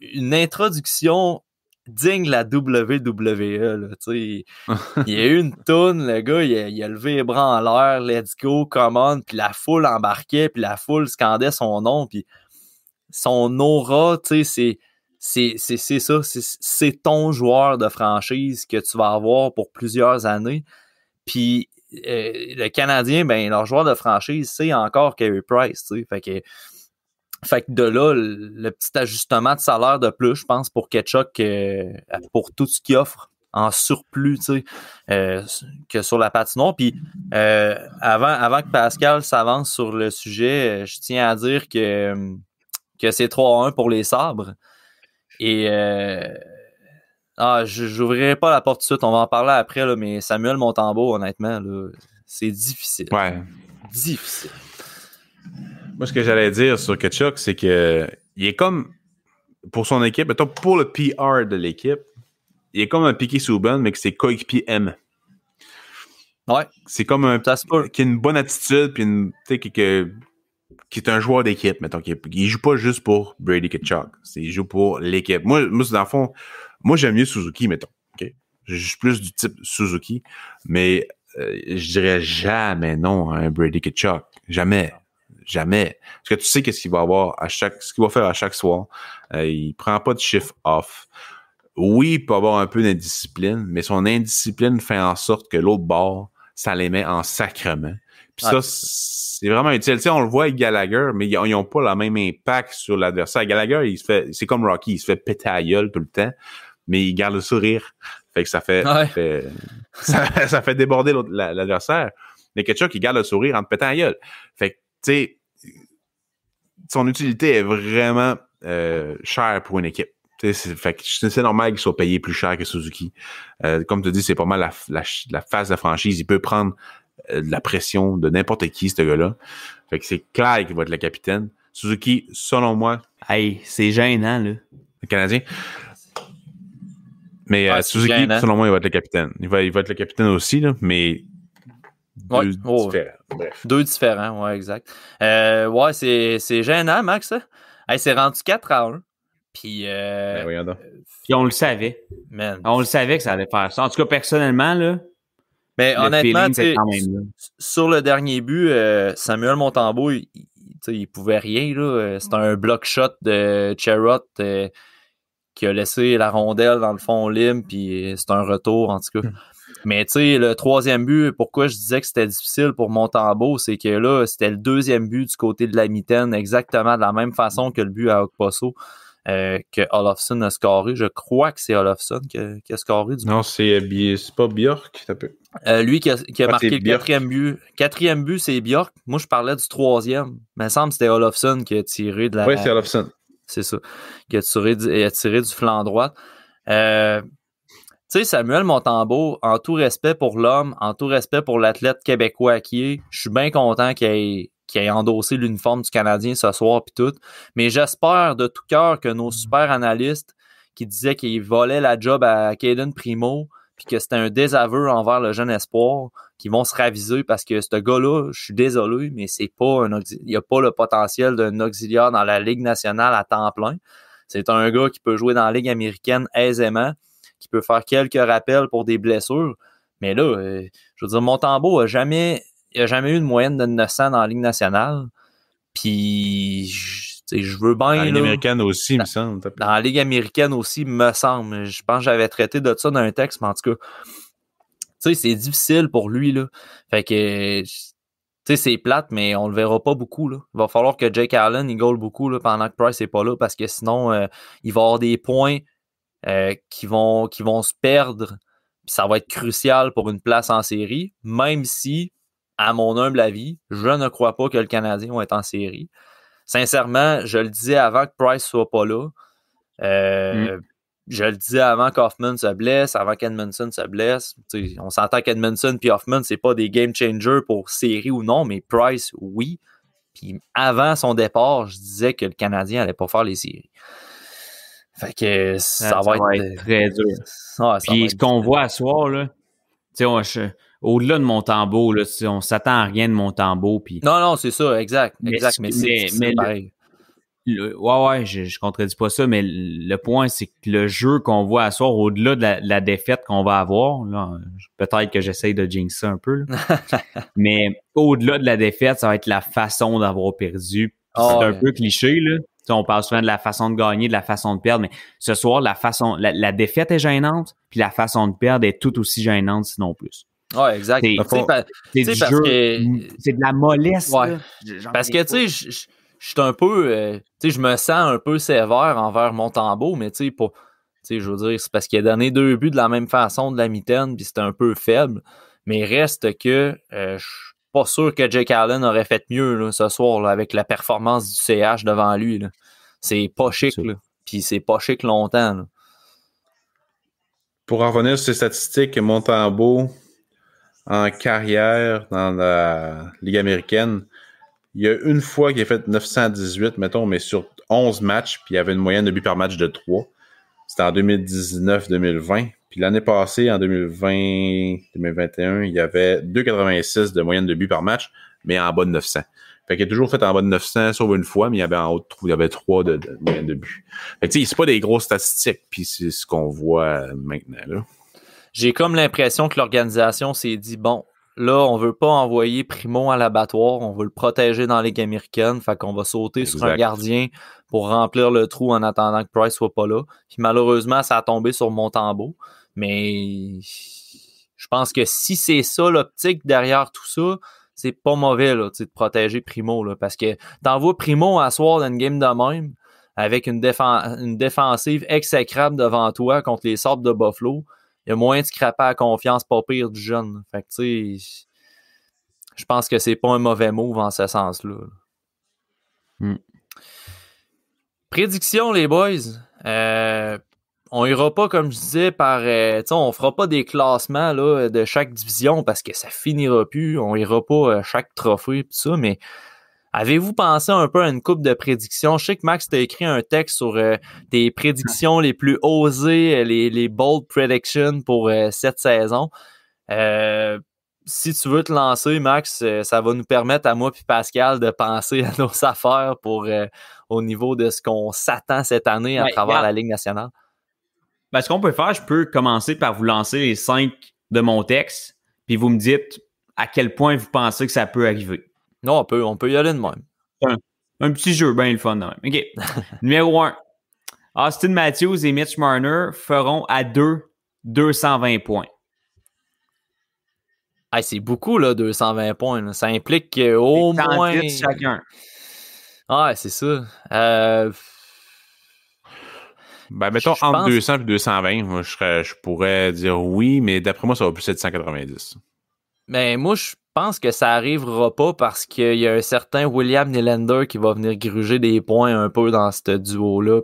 une introduction digne la WWE. il y a eu une toune, le gars, il a, levé les bras en l'air, let's go, come on, puis la foule embarquait, puis la foule scandait son nom, puis son aura, tu sais, c'est, c'est, ça, c'est ton joueur de franchise que tu vas avoir pour plusieurs années. Puis euh, le Canadien, ben, leur joueur de franchise, sait encore Carey Price. Fait que, fait que de là, le, petit ajustement de salaire de plus, je pense, pour Ketchuk, euh, pour tout ce qu'il offre en surplus euh, que sur la patinoire. Puis avant, avant que Pascal s'avance sur le sujet, je tiens à dire que, que c'est 3-1 pour les sabres. Et ah, n'ouvrirai pas la porte tout de suite, on va en parler après, là, mais Samuel montambo honnêtement, c'est difficile. Ouais. Difficile. Moi, ce que j'allais dire sur Ketchuk, c'est que il est comme pour son équipe, pour le PR de l'équipe, il est comme un Piqué Souban, mais que c'est coéquipiers M. Ouais. C'est comme un qui a une bonne attitude, puis une, qui, est un joueur d'équipe, mais Qui, il joue pas juste pour Brady Ketchuk. Il joue pour l'équipe. Moi, moi, dans le fond, moi, j'aime mieux Suzuki, mettons. Okay? Je suis plus du type Suzuki, mais euh, je dirais jamais non à un Brady Kitchuk. Jamais. Jamais. Parce que tu sais qu'est-ce qu'il va avoir à chaque, ce qu'il va faire à chaque soir. Euh, il prend pas de shift off. Oui, il peut avoir un peu d'indiscipline, mais son indiscipline fait en sorte que l'autre bord, ça les met en sacrement. Puis ah, ça, c'est vraiment utile. Tu sais, on le voit avec Gallagher, mais ils n'ont pas le même impact sur l'adversaire. Gallagher, il se fait, c'est comme Rocky, il se fait péter à gueule tout le temps mais il garde le sourire. Fait que ça fait, ça, fait déborder l'adversaire. Mais quelqu'un il garde le sourire en te pétant la gueule. Fait tu sais, son utilité est vraiment euh, chère pour une équipe. C'est normal qu'il soit payé plus cher que Suzuki. Euh, comme tu dis, c'est pas mal la, la, phase de la franchise. Il peut prendre euh, de la pression de n'importe qui, ce gars-là. Fait que c'est clair qu'il va être le capitaine. Suzuki, selon moi. Hey, c'est gênant, là. Le Canadien. Mais ah, euh, Suzuki, selon moi, il va être le capitaine. Il va, il être le capitaine aussi, là, mais deux oh, différents. Bref. Deux différents, ouais, exact. Euh, ouais, c'est gênant, Max. Hein? Hey, c'est rendu 4 à 1. Euh, ben, Puis, on le savait. On le savait que ça allait faire ça. En tout cas, personnellement, là, mais ben, le honnêtement, feeling, quand même sur le dernier but, Samuel Montembeau, il, il pouvait rien. C'était un block shot de Cherrot qui a laissé la rondelle dans le fond libre, puis c'est un retour en tout cas. Hmm. Mais tu sais, le troisième but, pourquoi je disais que c'était difficile pour Montembeau, c'est que là, c'était le deuxième but du côté de la mitaine, exactement de la même façon que le but à Ocposo, euh, que Olofsson a scoré. Je crois que c'est Olofsson qui, a, scoré. non, c'est euh, pas Bjork. Euh, lui qui a, ah, marqué le quatrième but. Quatrième but, c'est Bjork. Moi, je parlais du troisième. Mais il me semble que c'était Olofsson qui a tiré de la. Oui, c'est Olofsson. C'est ça. Qui a tiré du, flanc droit. Euh, tu sais, Samuel Montembeau, en tout respect pour l'homme, en tout respect pour l'athlète québécois qui est, je suis bien content qu'il ait, endossé l'uniforme du Canadien ce soir puis tout. Mais j'espère de tout cœur que nos mm. super analystes qui disaient qu'ils volaient la job à Caden Primo puis que c'était un désaveu envers le jeune espoir, qui vont se raviser parce que ce gars-là, je suis désolé, mais c'est pas il a pas le potentiel d'un auxiliaire dans la Ligue nationale à temps plein. C'est un gars qui peut jouer dans la Ligue américaine aisément, qui peut faire quelques rappels pour des blessures. Mais là, euh, je veux dire, Montembeau a jamais, a jamais eu de moyenne de 900 dans la Ligue nationale. Puis, je, veux bien. Dans la Ligue américaine aussi, il me semble. Dans la Ligue américaine aussi, me semble. Je pense que j'avais traité de ça dans un texte, mais en tout cas, sais, c'est difficile pour lui, là. Fait que, tu sais, c'est plate, mais on le verra pas beaucoup, là. Il va falloir que Jake Allen, il goal beaucoup, là, pendant que Price n'est pas là, parce que sinon, euh, il va avoir des points euh, qui, vont, qui vont se perdre. ça va être crucial pour une place en série, même si, à mon humble avis, je ne crois pas que le Canadien va être en série. Sincèrement, je le disais avant que Price soit pas là. Euh, mm je le disais avant qu'Hoffman se blesse, avant qu'Edmondson se blesse. on s'entend qu'Edmondson et Hoffman, c'est pas des game changers pour série ou non, mais Price, oui. Puis avant son départ, je disais que le Canadien allait pas faire les séries. Fait que ça, ah, va, être, très dur. Ah, puis ce qu'on voit à soir, au-delà de mon là, on s'attend à rien de mon Puis... Non, non, c'est ça, exact. exact mais, c'est pareil ouais, ouais, je, je contredis pas ça, mais le point, c'est que le jeu qu'on voit à soir, au-delà de la, défaite qu'on va avoir, peut-être que j'essaye de jinxer un peu, mais au-delà de la défaite, ça va être la façon d'avoir perdu. Ah c'est un peu cliché, là. on parle souvent de la façon de gagner, de la façon de perdre, mais ce soir, la façon, la, défaite est gênante, puis la façon de perdre est tout aussi gênante, sinon plus. Ouais, exact. C'est, jeu, c'est de la mollesse. Parce que, tu sais, je un peu, euh, je me sens un peu sévère envers Montembeau, mais tu je veux dire, c'est parce qu'il a donné deux buts de la même façon de la mitaine, puis c'était un peu faible. Mais reste que je euh, je suis pas sûr que Jake Allen aurait fait mieux ce soir avec la performance du CH devant lui. C'est pas chic, puis c'est pas chic longtemps. Pour en revenir sur ces statistiques, Montembeau en carrière dans la Ligue américaine, il y a une fois qu'il a fait 918, mettons, mais sur 11 matchs, puis il y avait une moyenne de but par match de 3. C'était en 2019-2020. Puis l'année passée, en 2020-2021, il y avait 2,86 de moyenne de but par match, mais en bas de 900. Fait qu'il a toujours fait en bas de 900, sauf une fois, mais il y avait en haut il y avait 3 de, moyenne de but. Fait que tu sais, c'est pas des grosses statistiques, puis c'est ce qu'on voit maintenant, là. J'ai comme l'impression que l'organisation s'est dit, bon, là, on veut pas envoyer Primo à l'abattoir, on veut le protéger dans les américaine, fait qu'on va sauter sur un gardien pour remplir le trou en attendant que Price soit pas là. Puis malheureusement, ça a tombé sur Montembeau, mais je pense que si c'est ça l'optique derrière tout ça, c'est pas mauvais de protéger Primo parce que t'envoies Primo à soir dans une game de même avec une, défensive exécrable devant toi contre les sortes de Buffalo il y a moins de à confiance, pas pire du jeune. Fait que, tu sais, je pense que c'est pas un mauvais move en ce sens-là. Hmm. Prédiction, les boys. Euh, on ira pas, comme je disais, par. Euh, on fera pas des classements de chaque division parce que ça finira plus. On ira pas euh, chaque trophée et tout ça, mais Avez-vous pensé un peu à une coupe de prédictions? Je sais que Max t'a écrit un texte sur euh, tes prédictions les plus osées, euh, les, bold predictions pour euh, cette saison. si tu veux te lancer, Max, ça va nous permettre à moi et Pascal de penser à nos affaires pour au niveau de ce qu'on s'attend cette année à travers la Ligue nationale. Ben, ce qu'on peut faire, je peux commencer par vous lancer les cinq de mon texte, puis vous me dites à quel point vous pensez que ça peut arriver. Non, on peut, y aller de même. Un, petit jeu, bien le fun de OK. Numéro 1. Austin Matthews et Mitch Marner feront à deux 220 points. c'est beaucoup, là, 220 points. Ça implique au moins. chacun. Ah, c'est ça. Euh... Ben, mettons entre 200 et 220, moi, je, pourrais dire oui, mais d'après moi, ça va plus être 190. Ben, moi, je je pense que ça arrivera pas parce qu'il y a un certain William Nylander qui va venir gruger des points un peu dans ce duo-là.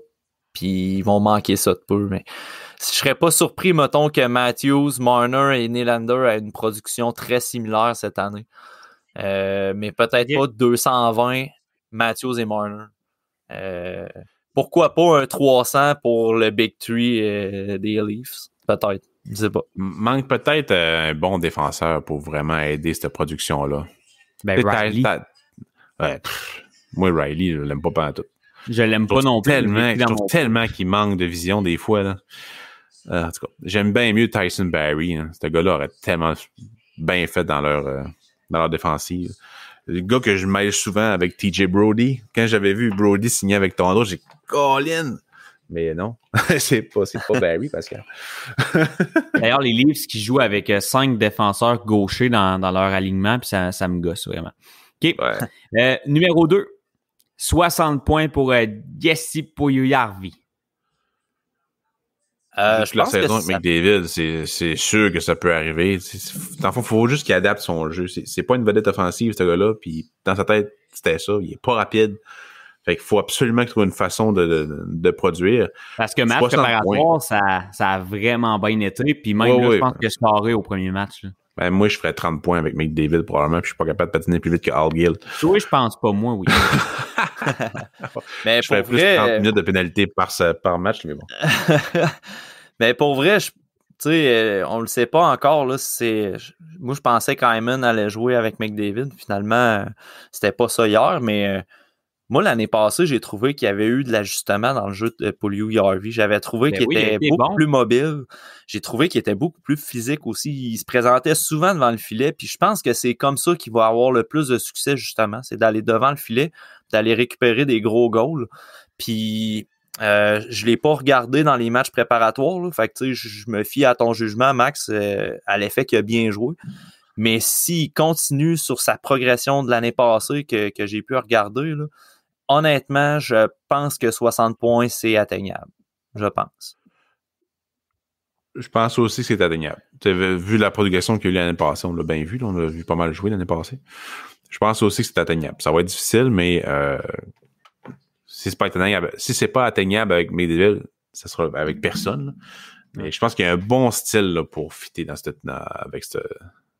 Puis ils vont manquer ça de peu. Mais je serais pas surpris, mettons, que Matthews, Marner et Nylander aient une production très similaire cette année. Euh, mais peut-être pas 220 Matthews et Marner. Euh, pourquoi pas un 300 pour le Big Tree euh, des Leafs? Peut-être. Je sais pas. Manque peut-être euh, un bon défenseur pour vraiment aider cette production-là. Ben, Riley. Ouais, moi, Riley, je l'aime pas pas tout. Je l'aime pas non plus. je trouve tellement qu'il manque de vision des fois. Là. Euh, en tout cas, j'aime bien mieux Tyson Barry. Hein. Ce gars-là aurait tellement bien fait dans leur, euh, dans leur défensive. Le gars que je mêle souvent avec TJ Brody. Quand j'avais vu Brody signer avec Toronto, j'ai Colin, mais non, c'est pas, c'est parce que D'ailleurs, les Leafs qui jouent avec euh, cinq défenseurs gauchers dans, leur alignement, puis ça, me gosse vraiment. OK. Euh, numéro 2, 60 points pour euh, Jesse Je Euh, je la saison avec McDavid, c'est sûr que ça peut arriver. il faut juste qu'il adapte son jeu. C'est pas une vedette offensive, ce gars-là. Puis dans sa tête, c'était ça. Il est pas rapide. Fait qu'il faut absolument trouver une façon de, de, produire. Parce que match préparatoire, ça, ça, a vraiment bien été. Puis même, là, je pense que je serais au premier match. Ben, moi, je ferais 30 points avec McDavid probablement, puis je suis pas capable de patiner plus vite que Al Gill. Oui, je pense pas, moi, oui. mais je ferais plus de 30 euh, minutes de pénalité par, par match, mais mais pour vrai, sais euh, on le sait pas encore. Là, moi, je pensais qu'Aiman allait jouer avec McDavid. Finalement, euh, c'était pas ça hier, mais moi, l'année passée, j'ai trouvé qu'il y avait eu de l'ajustement dans le jeu de Polio Yarvi. J'avais trouvé ben qu'il était beaucoup plus mobile. J'ai trouvé qu'il était beaucoup plus physique aussi. Il se présentait souvent devant le filet. Puis je pense que c'est comme ça qu'il va avoir le plus de succès, justement. C'est d'aller devant le filet, d'aller récupérer des gros goals. Puis euh, je ne l'ai pas regardé dans les matchs préparatoires. Fait que je me fie à ton jugement, Max, euh, à l'effet qu'il a bien joué. Mais s'il continue sur sa progression de l'année passée que, j'ai pu regarder, honnêtement, je pense que 60 points, c'est atteignable. Je pense. Je pense aussi que c'est atteignable. Vu la progression qu'il y a eu l'année passée, on l'a bien vu, on a vu pas mal jouer l'année passée. Je pense aussi que c'est atteignable. Ça va être difficile, mais euh, si c'est pas si pas atteignable avec Medieval, ça sera avec personne. Mais je pense qu'il y a un bon style pour fitter dans cette, avec ce,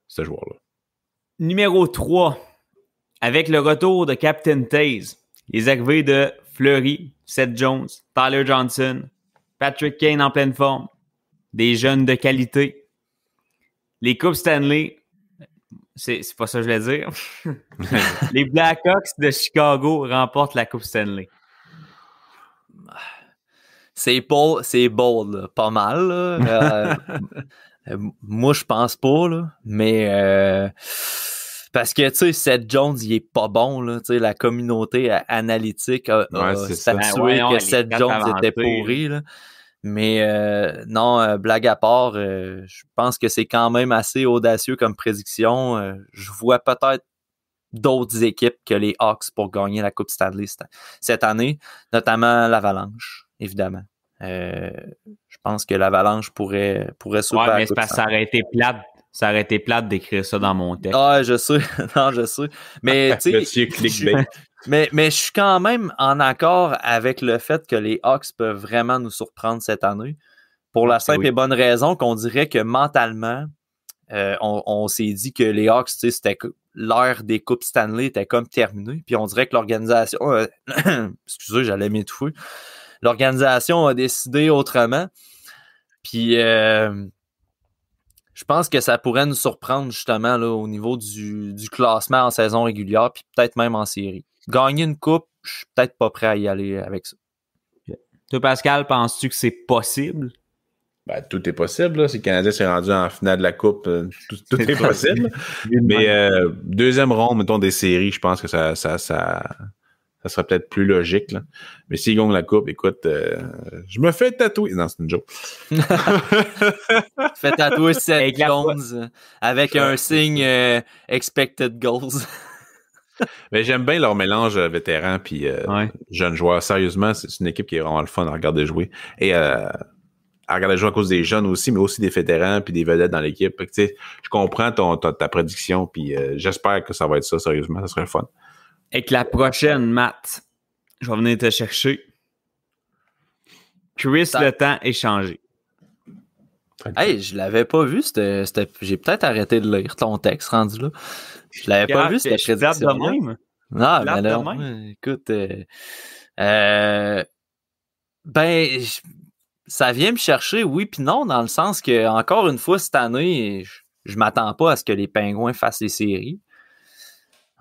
ce joueur-là. Numéro 3. Avec le retour de Captain Taze, les arrivées de Fleury, Seth Jones, Tyler Johnson, Patrick Kane en pleine forme, des jeunes de qualité. Les Coupes Stanley, c'est pas ça que je voulais dire. les Blackhawks de Chicago remportent la Coupe Stanley. C'est bold, c'est bold, pas mal. Euh, euh, moi, je pense pas, mais euh, parce que, tu sais, Seth Jones, il est pas bon, là. Tu sais, la communauté analytique a, ouais, ben que Seth Jones était pourri, là. Mais euh, non, euh, blague à part, euh, je pense que c'est quand même assez audacieux comme prédiction. je vois peut-être d'autres équipes que les Hawks pour gagner la Coupe Stanley cette année, notamment l'Avalanche, évidemment. je pense que l'Avalanche pourrait, pourrait sauver ouais, mais ça aurait été plate ça aurait été plate d'écrire ça dans mon texte. Ah, je sais. non, je sais. Mais tu mais, mais je suis quand même en accord avec le fait que les Hawks peuvent vraiment nous surprendre cette année. Pour la ah, ben simple et bonne raison qu'on dirait que mentalement, euh, on, s'est dit que les Hawks, c'était l'ère des coupes Stanley était comme terminée. Puis on dirait que l'organisation. Euh, excusez, j'allais m'étouffer. L'organisation a décidé autrement. Puis euh, je pense que ça pourrait nous surprendre justement là, au niveau du, du classement en saison régulière, puis peut-être même en série. Gagner une coupe, je suis peut-être pas prêt à y aller avec ça. Toi, Pascal, penses-tu que c'est possible? Ben, tout est possible. Si le Canadien s'est rendu en finale de la Coupe, euh, tout, est, possible. Mais euh, deuxième ronde, mettons, des séries, je pense que ça, ça, ça, ça serait peut-être plus logique. Mais s'il gagnent la coupe, écoute, euh, je me fais tatouer. Non, c'est une joke. fais tatouer 7 euh, avec un signe euh, expected goals. Mais j'aime bien leur mélange vétérans puis jeune joueur. jeunes joueurs. Sérieusement, c'est une équipe qui est vraiment le fun à regarder jouer. Et à regarder jouer à cause des jeunes aussi, mais aussi des vétérans puis des vedettes dans l'équipe. Je comprends ta, prédiction puis j'espère que ça va être ça, sérieusement. Ça serait le fun que la prochaine, Matt, je vais venir te chercher. Chris, le temps est changé. Hey, je l'avais pas vu. j'ai peut-être arrêté de lire ton texte rendu là. Je l'avais pas vu. C'était prédiction. de même. Non, mais là, écoute, euh, euh, ben, ça vient me chercher, oui, puis non, dans le sens que, encore une fois, cette année, je, je m'attends pas à ce que les Pingouins fassent les séries.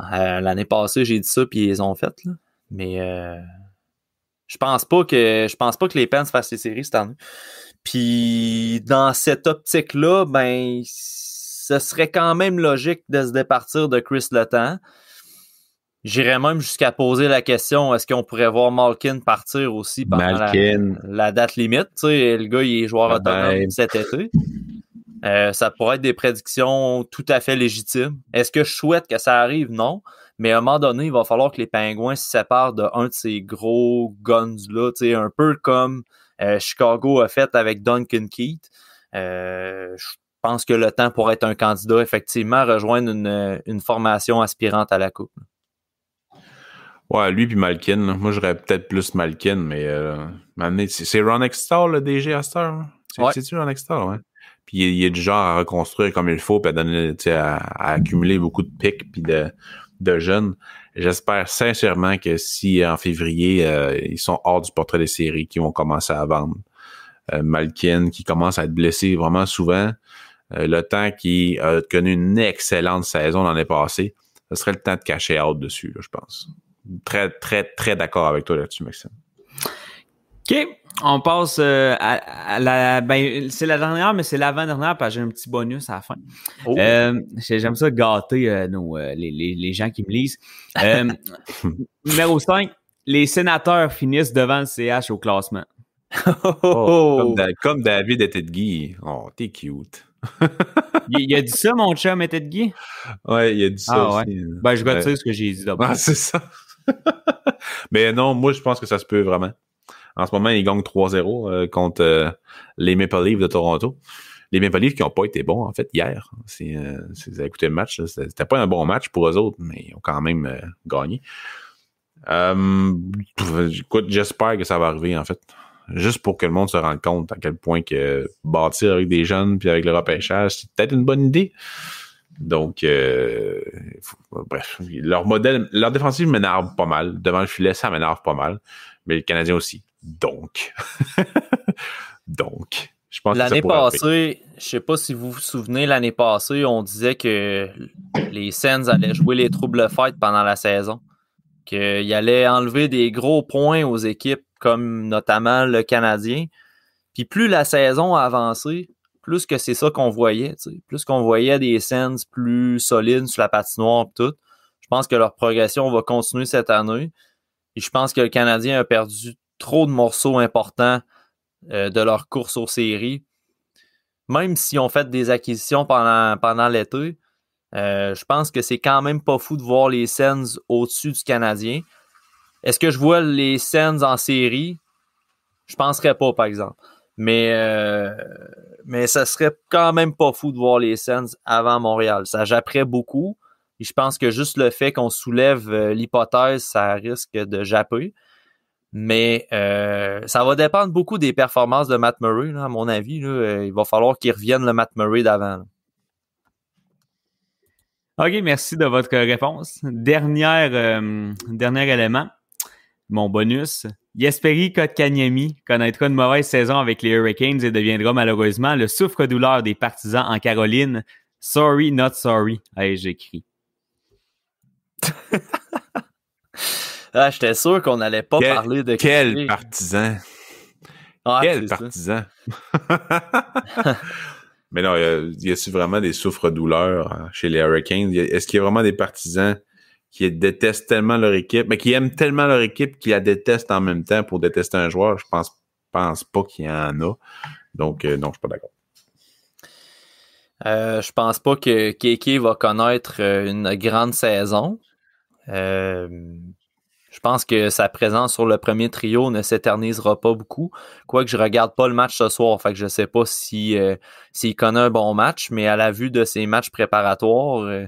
Euh, l'année passée, j'ai dit ça, puis ils ont fait. Là. Mais euh, je pense pas que je pense pas que les Pens fassent les séries cette année. Puis dans cette optique-là, ben ce serait quand même logique de se départir de Chris Letang. J'irais même jusqu'à poser la question est-ce qu'on pourrait voir Malkin partir aussi pendant la, date limite? le gars, il est joueur ah autonome ben. cet été. Euh, ça pourrait être des prédictions tout à fait légitimes. Est-ce que je souhaite que ça arrive? Non. Mais à un moment donné, il va falloir que les pingouins se séparent de un de ces gros guns-là, un peu comme euh, Chicago a fait avec Duncan Keith. Euh, je pense que le temps pour être un candidat, effectivement, rejoindre une, formation aspirante à la Coupe. Ouais, lui puis Malkin. Moi, j'aurais peut-être plus Malkin, mais c'est Ron le DG Astor. Hein? C'est Ron ouais. Puis il, y a du genre à reconstruire comme il faut, puis à, donner, à, accumuler beaucoup de pics puis de, de jeunes. J'espère sincèrement que si en février, euh, ils sont hors du portrait des séries, qu'ils vont commencer à vendre. Euh, Malkin, qui commence à être blessé vraiment souvent. Euh, le temps qui a connu une excellente saison l'année passée, ce serait le temps de cacher out dessus, je pense. Très, très, très d'accord avec toi là-dessus, Maxime. OK. On passe euh, à, la. Ben, c'est la dernière, mais c'est l'avant-dernière parce que j'ai un petit bonus à la fin. Oh. Euh, j'aime ça gâter euh, nos, les, les, gens qui me lisent. numéro 5, les sénateurs finissent devant le CH au classement. Oh, oh. Comme, David était de Guy. Oh, t'es cute. il, y a dit ça, mon chum était de Guy? Ouais, il a dit ça. Ah, aussi. Hein. Ben, je vais te dire ce que j'ai dit d'abord. Ah, c'est ça. mais non, moi, je pense que ça se peut vraiment. En ce moment, ils gagnent 3-0 euh, contre euh, les Maple Leafs de Toronto. Les Maple Leafs qui n'ont pas été bons, en fait, hier. Euh, si vous écouté le match, c'était pas un bon match pour eux autres, mais ils ont quand même gagné. écoute, j'espère que ça va arriver, en fait. Juste pour que le monde se rende compte à quel point que bâtir avec des jeunes puis avec le repêchage, c'est peut-être une bonne idée. Donc, bref, leur modèle, leur défensive m'énerve pas mal. Devant le filet, ça m'énerve pas mal mais les Canadiens aussi. Donc. Donc. Je pense l'année passée, je sais pas si vous vous souvenez, l'année passée, on disait que les Sens allaient jouer les troubles fêtes pendant la saison, qu'ils allaient enlever des gros points aux équipes comme notamment le Canadien. Puis plus la saison a avancé, plus que c'est ça qu'on voyait, plus qu'on voyait des Sens plus solides sur la patinoire et tout. Je pense que leur progression va continuer cette année. Et je pense que le Canadien a perdu trop de morceaux importants euh, de leur course aux séries. Même s'ils ont fait des acquisitions pendant, pendant l'été, euh, je pense que c'est quand même pas fou de voir les Sens au-dessus du Canadien. Est-ce que je vois les Sens en série? Je penserais pas, par exemple. Mais, euh, mais ça serait quand même pas fou de voir les Sens avant Montréal. Ça j'apprends beaucoup je pense que juste le fait qu'on soulève euh, l'hypothèse, ça risque de japper. Mais euh, ça va dépendre beaucoup des performances de Matt Murray, à mon avis. Euh, il va falloir qu'il revienne le Matt Murray d'avant. OK, merci de votre réponse. Dernière, dernier élément, mon bonus. Jesperi Kotkaniemi connaîtra une mauvaise saison avec les Hurricanes et deviendra malheureusement le souffre-douleur des partisans en Caroline. Sorry, not sorry, ai-je écrit. ah, j'étais sûr qu'on n'allait pas parler de quel partisan. Ah, quel partisan. Mais non, il y a t vraiment des souffres-douleurs hein, chez les Hurricanes? Est-ce qu'il y a vraiment des partisans qui détestent tellement leur équipe, mais qui aiment tellement leur équipe qu'ils la détestent en même temps pour détester un joueur? Je pense, pense pas qu'il y en a. Donc, euh, non, je suis pas d'accord. Euh, je pense pas que Kiki va connaître euh, une grande saison. Euh, je pense que sa présence sur le premier trio ne s'éternisera pas beaucoup. Quoique je regarde pas le match ce soir, fait que je sais pas si euh, s'il connaît un bon match, mais à la vue de ses matchs préparatoires, euh,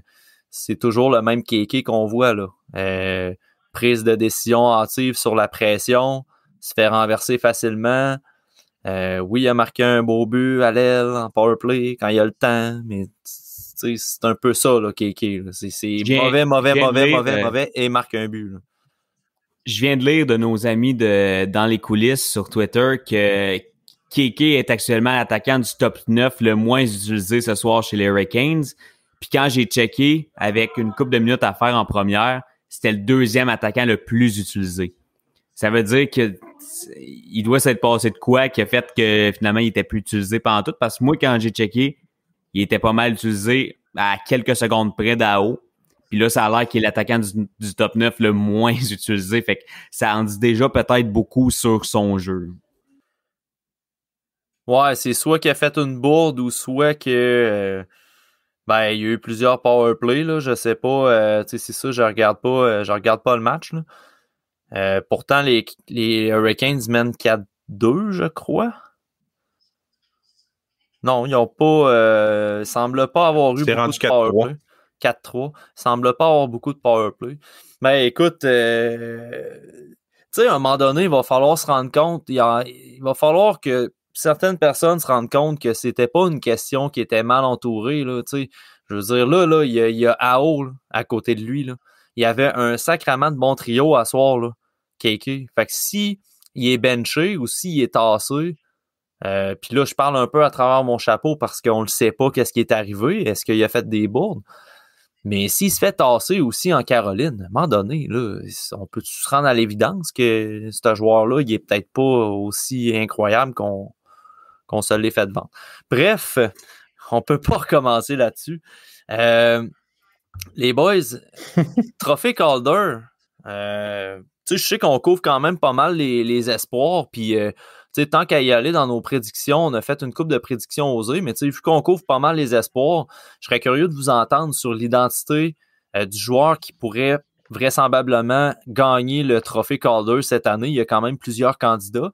c'est toujours le même kéké qu'on voit là. prise de décision hâtive sur la pression, se fait renverser facilement. oui, il a marqué un beau but à l'aile en power play quand il y a le temps, mais c'est un peu ça, là, C'est mauvais, mauvais, mauvais, mauvais, euh, mauvais, et marque un but. Je viens de lire de nos amis de dans les coulisses sur Twitter que Keke est actuellement l'attaquant du top 9 le moins utilisé ce soir chez les Hurricanes. Puis quand j'ai checké avec une coupe de minutes à faire en première, c'était le deuxième attaquant le plus utilisé. Ça veut dire que il doit s'être passé de quoi qui a fait que finalement il était plus utilisé pendant tout. Parce que moi, quand j'ai checké, il était pas mal utilisé à quelques secondes près d'AO. Puis là, ça a l'air qu'il est l'attaquant du, top 9 le moins utilisé. Fait que ça en dit déjà peut-être beaucoup sur son jeu. Ouais, c'est soit qu'il a fait une bourde ou soit que euh, ben, il y a eu plusieurs powerplays, là, je sais pas, euh, tu sais c'est ça, je regarde pas euh, je regarde pas le match pourtant les, les Hurricanes mènent 4-2, je crois. Non, ils n'ont pas. Euh, semble pas avoir eu beaucoup de powerplay. 4-3. Semble pas avoir beaucoup de powerplay. Mais écoute, euh, tu sais, à un moment donné, il va falloir se rendre compte. Il, va falloir que certaines personnes se rendent compte que c'était pas une question qui était mal entourée. Là, je veux dire, là, il y a, Ao à côté de lui. Il y avait un sacrament de bon trio à soir, là, KK. Fait que si il est benché ou s'il est tassé, Pis euh, Puis là, je parle un peu à travers mon chapeau parce qu'on ne sait pas qu'est-ce qui est arrivé. Est-ce qu'il a fait des bourdes? Mais s'il se fait tasser aussi en Caroline, à un moment donné, là, on peut se rendre à l'évidence que ce joueur-là, il est peut-être pas aussi incroyable qu'on se l'est fait vendre. Bref, on peut pas recommencer là-dessus. Euh, les boys, Trophée Calder, euh, je sais qu'on couvre quand même pas mal les, espoirs, puis euh, tant qu'à y aller dans nos prédictions, on a fait une coupe de prédictions osées, mais vu qu'on couvre pas mal les espoirs, je serais curieux de vous entendre sur l'identité euh, du joueur qui pourrait vraisemblablement gagner le trophée Calder cette année. Il y a quand même plusieurs candidats.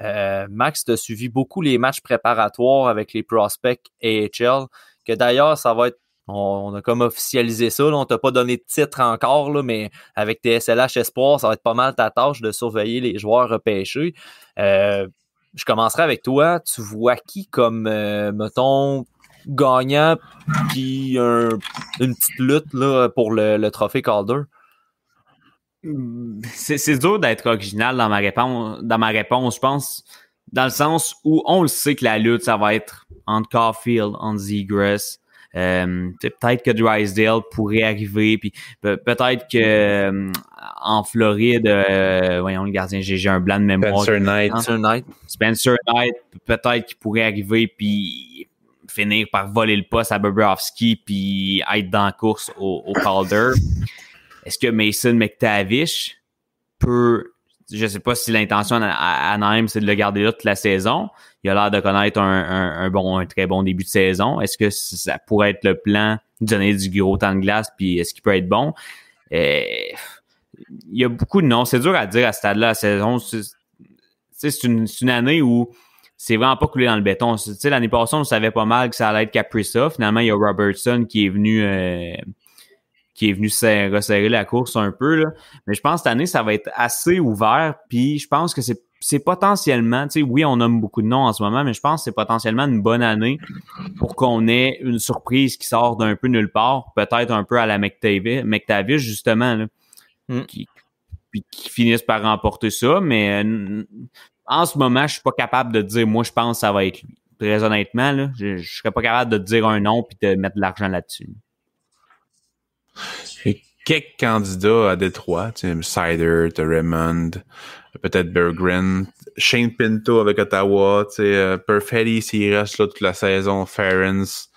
Euh, Max, tu as suivi beaucoup les matchs préparatoires avec les prospects AHL, que d'ailleurs, ça va être on, a comme officialisé ça. on On t'a pas donné de titre encore, là, mais avec tes SLH Espoir, ça va être pas mal ta tâche de surveiller les joueurs repêchés. Euh, je commencerai avec toi. Tu vois qui comme, euh, mettons, gagnant, puis une petite lutte là, pour le, trophée Calder? Hum, c'est dur d'être original dans ma réponse, dans ma réponse, je pense, dans le sens où on le sait que la lutte, ça va être entre Caulfield, entre Zegras, euh, peut-être que Drysdale pourrait arriver, puis peut-être que euh, en Floride, euh, voyons le gardien, j'ai un blanc de mémoire. Spencer Knight. Spencer Knight. peut-être qu'il pourrait arriver, puis finir par voler le poste à Bobrovski, puis être dans la course au, au Calder. Est-ce que Mason McTavish peut je sais pas si l'intention à Anaheim, c'est de le garder là toute la saison. Il a l'air de connaître un, bon, un très bon début de saison. Est-ce que ça pourrait être le plan de donner du gros temps de glace, puis est-ce qu'il peut être bon? Euh, il y a beaucoup de noms. C'est dur à dire à ce stade-là, la saison. C'est une, année où c'est vraiment pas coulé dans le béton. L'année passée, on savait pas mal que ça allait être caprice Finalement, il y a Robertson qui est venu... Euh, qui est venu resserrer la course un peu. Mais je pense que cette année, ça va être assez ouvert. Puis je pense que c'est potentiellement, tu sais, oui, on nomme beaucoup de noms en ce moment, mais je pense que c'est potentiellement une bonne année pour qu'on ait une surprise qui sort d'un peu nulle part, peut-être un peu à la McTavish, justement, mm. qui, puis qui finissent par remporter ça. Mais euh, en ce moment, je suis pas capable de dire, moi, je pense que ça va être lui. Très honnêtement, je, ne serais pas capable de dire un nom puis de mettre de l'argent là-dessus quelques candidats à Détroit, tu sais, Sider, Raymond, peut-être Berggren, Shane Pinto avec Ottawa, tu sais, euh, Perfetti s'il reste toute la saison, Ferens,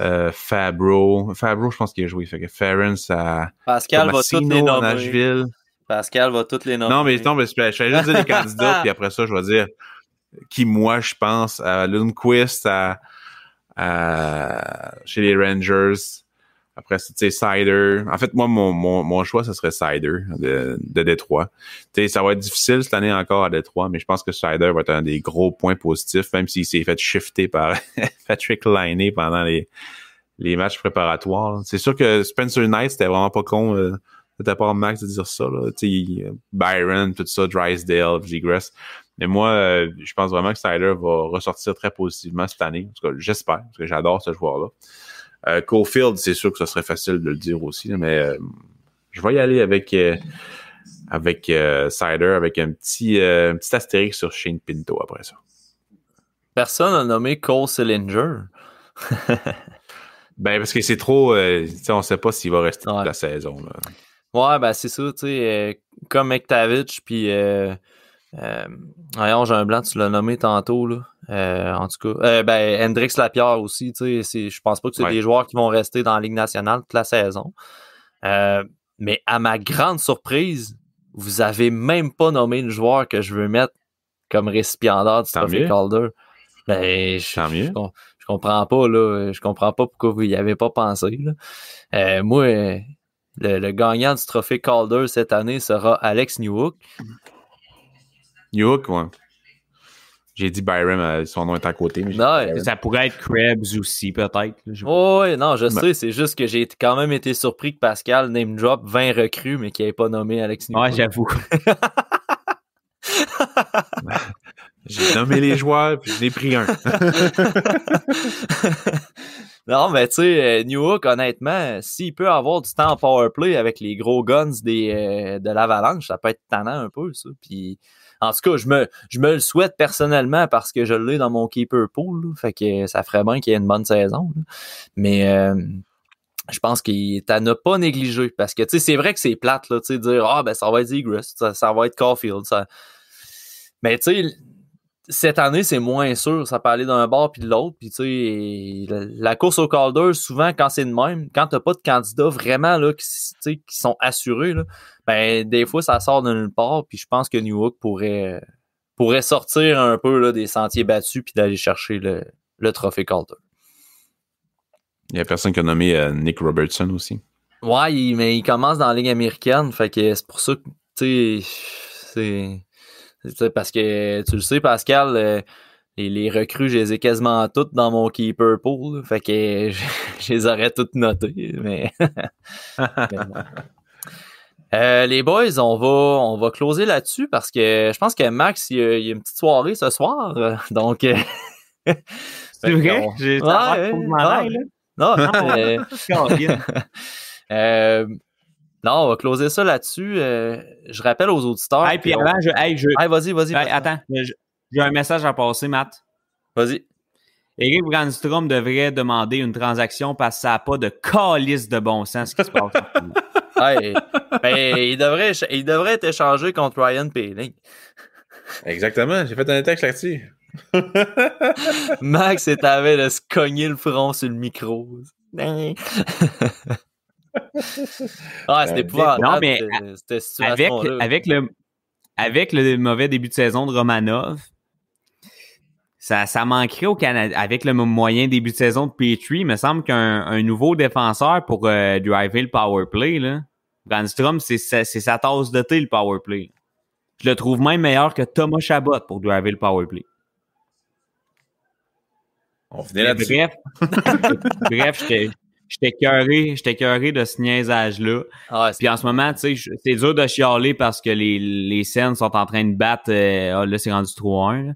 euh, Fabro, Fabro je pense qu'il a joué, fait que Ferens à Pascal va toutes les nommer. Nashville. Pascal va toutes les nommer. Non, mais non, mais je vais juste dire les candidats, puis après ça, je vais dire qui, moi, je pense à Lundquist, à chez les Rangers, après tu sais, Cider. En fait, moi, mon, choix, ce serait Cider de, de Détroit. Tu sais, ça va être difficile cette année encore à Détroit, mais je pense que Cider va être un des gros points positifs, même s'il s'est fait shifter par Patrick Liney pendant les, matchs préparatoires. C'est sûr que Spencer Knight, c'était vraiment pas con C'était pas un Max, de dire ça. sais, Byron, tout ça, Drysdale, Vigress. Mais moi, euh, je pense vraiment que Cider va ressortir très positivement cette année. En tout j'espère, parce que j'adore ce joueur-là. Euh, Cofield, c'est sûr que ce serait facile de le dire aussi, mais euh, je vais y aller avec euh, avec Cider, avec un petit, petit astérix sur Shane Pinto après ça. Personne n'a nommé Cole Sillinger. ben, parce que c'est trop. on ne sait pas s'il va rester toute la saison. Ouais, ben c'est ça, tu sais, comme McTavish, puis. voyons, j'ai un blanc, tu l'as nommé tantôt, là. Euh, en tout cas, euh, ben, Hendrix Lapierre aussi, tu sais, je pense pas que c'est des joueurs qui vont rester dans la Ligue nationale toute la saison. Euh, mais à ma grande surprise, vous avez même pas nommé le joueur que je veux mettre comme récipiendaire du Trophée Calder. Ben, je, Tant comprends pas, là. Je comprends pas pourquoi vous y avez pas pensé, moi, le, le, gagnant du Trophée Calder cette année sera Alex Newhook. Newhook, ouais. J'ai dit Byron, euh, son nom est à côté. ça pourrait être Krebs aussi, peut-être. oui, non, je ben. sais. C'est juste que j'ai quand même été surpris que Pascal name drop 20 recrues, mais qu'il n'ait pas nommé Alex Newman. j'avoue. j'ai nommé les joueurs, puis je ai pris un. Non, mais tu sais, euh, New Hook, honnêtement, euh, s'il peut avoir du temps en play avec les gros guns des, euh, de l'avalanche, ça peut être tannant un peu, ça. Puis, en tout cas, je me, je me le souhaite personnellement parce que je l'ai dans mon keeper pool. fait que ça ferait bien qu'il y ait une bonne saison. Mais je pense qu'il est à ne pas négligé, parce que, tu sais, c'est vrai que c'est plate, là, tu sais, dire, ah, ben, ça va être Egress, ça, va être Caulfield, Mais tu sais, cette année, c'est moins sûr. Ça peut aller d'un bord puis de l'autre. Puis tu sais, la course au Calder, souvent quand c'est de même, quand t'as pas de candidats vraiment qui, sont assurés, ben des fois ça sort de nulle part. Puis je pense que New York pourrait pourrait sortir un peu des sentiers battus puis d'aller chercher le, trophée Calder. Il y a personne qui a nommé euh, Nick Robertson aussi. Ouais, mais il commence dans la Ligue américaine. Fait que c'est pour ça que tu sais, c'est parce que tu le sais, Pascal, euh, les, recrues, je les ai quasiment toutes dans mon keeper pool. fait que je, les aurais toutes notées. Mais... Euh, les boys, on va, on va closer là-dessus parce que je pense que Max, il y a, une petite soirée ce soir. Euh, donc. C'est vrai? J'ai non, ah, euh, non, on va closer ça là-dessus. Euh, je rappelle aux auditeurs. Hey, puis avant, je, hey, vas-y, vas-y. attends, j'ai un message à passer, Matt. Vas-y. Eric Brandstrom devrait demander une transaction parce que ça n'a pas de calice de bon sens ce qui se passe. Ben, il, devrait, il devrait être échangé contre Ryan Peeling. Exactement, j'ai fait un texte là-dessus. Max est avec de se cogner le front sur le micro. ah, euh, c'était pas. Non, mais avec, le, avec le mauvais début de saison de Romanov, ça, ça manquerait au Canada avec le moyen début de saison de Petrie. Il me semble qu'un nouveau défenseur pour euh, driver le power play, c'est sa, sa tasse de thé, le power play. Je le trouve même meilleur que Thomas Chabot pour driver le power On là Bref, bref je, J'étais cœuré, j'étais cœuré de ce niaisage-là. Ah, puis en ce moment, tu sais, c'est dur de chialer parce que les, les scènes sont en train de battre. Euh, ah, là, c'est rendu 3-1.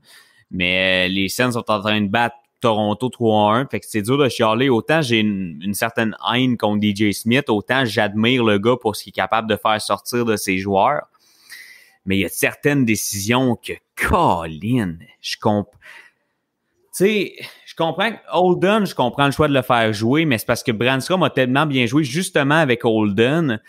Mais euh, les scènes sont en train de battre Toronto 3-1. Fait que c'est dur de chialer. Autant j'ai une, certaine haine contre DJ Smith, autant j'admire le gars pour ce qu'il est capable de faire sortir de ses joueurs. Mais il y a certaines décisions que, Colin, je comprends. Tu sais, je comprends que Holden, je comprends le choix de le faire jouer, mais c'est parce que Brandstrom a tellement bien joué justement avec Holden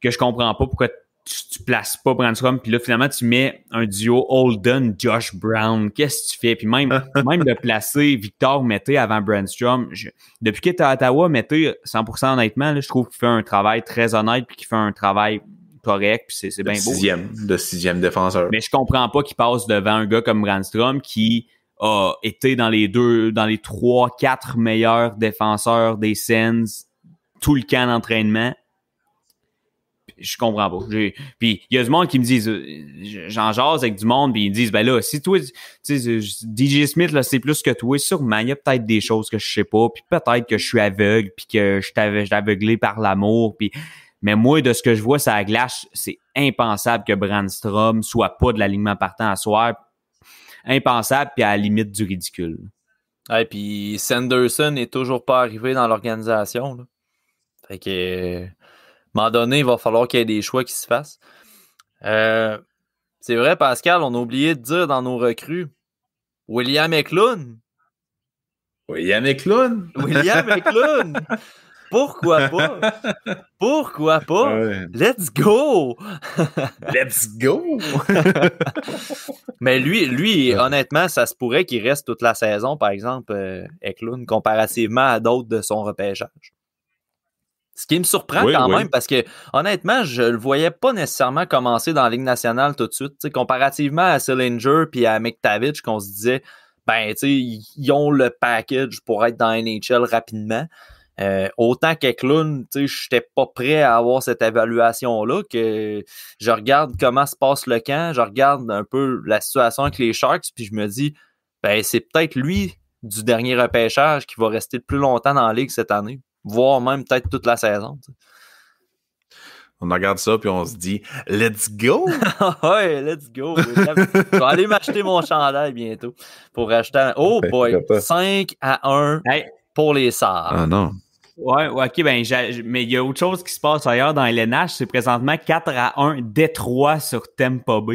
que je comprends pas pourquoi tu, tu places pas Brandstrom. Puis là, finalement, tu mets un duo Holden-Josh Brown. Qu'est-ce que tu fais? Puis même, même de placer Victor Mété avant Brandstrom. Je, depuis qu'il est à Ottawa, Mété, 100% honnêtement, je trouve qu'il fait un travail très honnête puis qu'il fait un travail correct, puis c'est bien beau. Sixième, de sixième défenseur. Mais je comprends pas qu'il passe devant un gars comme Brandstrom qui a été dans les deux, dans les trois, quatre meilleurs défenseurs des Sens tout le camp d'entraînement. Je comprends pas. Puis il y a du monde qui me disent, euh, j'en jase avec du monde, puis ils me disent, ben là, si toi, DJ Smith, là, c'est plus que toi, sûrement, il y a peut-être des choses que je sais pas, puis peut-être que je suis aveugle, puis que je t'avais aveuglé par l'amour, puis mais moi, de ce que je vois, ça glace, c'est impensable que Brandstrom soit pas de l'alignement partant à soir, impensable puis à la limite du ridicule. Et puis Sanderson n'est toujours pas arrivé dans l'organisation. Fait que, à un moment donné, il va falloir qu'il y ait des choix qui se fassent. Euh, c'est vrai, Pascal, on a oublié de dire dans nos recrues William McClune. William McClune. William McClune. Pourquoi pas? Pourquoi pas? Ah Let's go! Let's go! Mais lui, lui, honnêtement, ça se pourrait qu'il reste toute la saison, par exemple, euh, Eklund, comparativement à d'autres de son repêchage. Ce qui me surprend quand même parce que honnêtement, je le voyais pas nécessairement commencer dans la Ligue nationale tout de suite. comparativement à Sillinger puis à McTavish, qu'on se disait, ben, tu sais, ils ont le package pour être dans NHL rapidement. Euh, autant que clown, je n'étais pas prêt à avoir cette évaluation-là, que je regarde comment se passe le camp, je regarde un peu la situation avec les Sharks, puis je me dis, ben, c'est peut-être lui du dernier repêchage qui va rester le plus longtemps dans la ligue cette année, voire même peut-être toute la saison. On regarde ça, puis on se dit, let's go! ouais, let's go! Je vais aller m'acheter mon chandail bientôt pour acheter. Un... Oh boy! 5 à 1. Hey, pour les sœurs. Ah non. Ouais, ok, ben, mais il y a autre chose qui se passe ailleurs dans LNH. C'est présentement 4 à 1 Détroit sur Tempo B.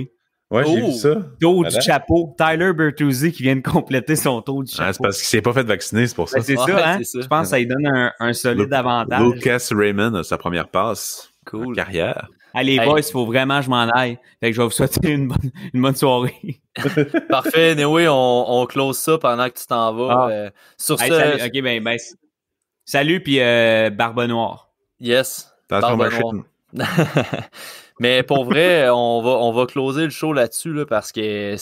Ouais, j'ai vu oh! ça. Taux du chapeau. Tyler Bertuzzi qui vient de compléter son taux du ah, chapeau. c'est parce qu'il s'est pas fait vacciner, c'est pour ça. Ben, c'est ça, hein? Je pense que ça lui donne un, solide avantage. Lucas Raymond sa première passe. Cool. carrière. Allez, boys, il faut vraiment que je m'en aille. Fait que je vais vous souhaiter une bonne, soirée. Parfait. Anyway, on, on close ça pendant que tu t'en vas. Ah. Euh, sur Salut. Ok, ben, ben salut, puis euh, Barbe Noire. Yes. Barbe Noire. Mais pour vrai, on va, on va closer le show là-dessus là, parce que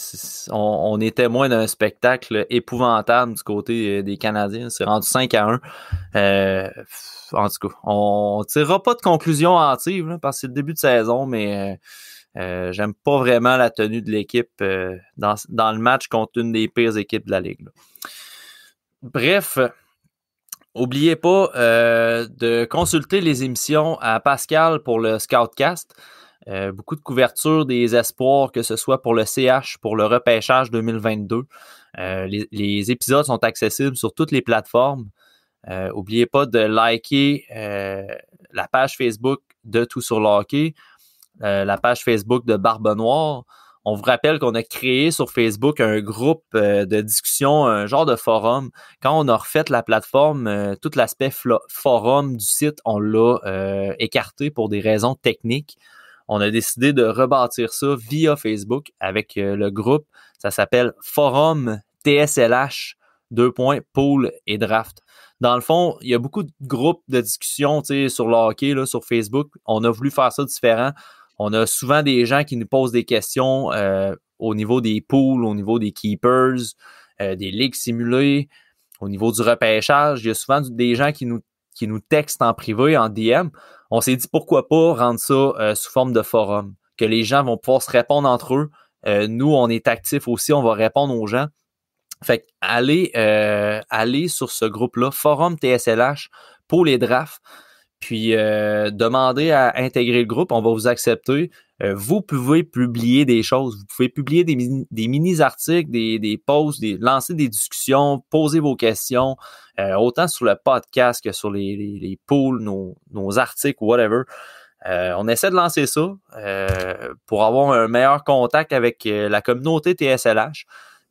on, on, est témoin d'un spectacle épouvantable du côté euh, des Canadiens. C'est rendu 5 à 1. Euh, en tout cas, on tirera pas de conclusion hâtive parce que c'est le début de saison, mais euh, euh, j'aime pas vraiment la tenue de l'équipe euh, dans, le match contre une des pires équipes de la Ligue. Bref, oubliez pas de consulter les émissions à Pascal pour le Scoutcast. beaucoup de couverture des espoirs, que ce soit pour le CH, pour le repêchage 2022. les, épisodes sont accessibles sur toutes les plateformes. N'oubliez euh, oubliez pas de liker euh, la page Facebook de Tout sur le euh, la page Facebook de Barbe Noire. On vous rappelle qu'on a créé sur Facebook un groupe de discussion, un genre de forum. Quand on a refait la plateforme, tout l'aspect forum du site, on l'a écarté pour des raisons techniques. On a décidé de rebâtir ça via Facebook avec le groupe. Ça s'appelle Forum TSLH deux points, pool et draft. Dans le fond, il y a beaucoup de groupes de discussion sur le hockey, sur Facebook. On a voulu faire ça différent. On a souvent des gens qui nous posent des questions euh, au niveau des pools, au niveau des keepers, euh, des ligues simulées, au niveau du repêchage. Il y a souvent des gens qui nous, qui nous textent en privé, en DM. On s'est dit pourquoi pas rendre ça euh, sous forme de forum, que les gens vont pouvoir se répondre entre eux. nous, on est actifs aussi, on va répondre aux gens. Fait que euh, allez, sur ce groupe-là, Forum TSLH pour les drafts, puis demander euh, demandez à intégrer le groupe, on va vous accepter. Euh, vous pouvez publier des choses, vous pouvez publier des, mini-articles, des, des posts, lancer des discussions, poser vos questions, autant sur le podcast que sur les, les, pools, nos, articles whatever. on essaie de lancer ça pour avoir un meilleur contact avec la communauté TSLH.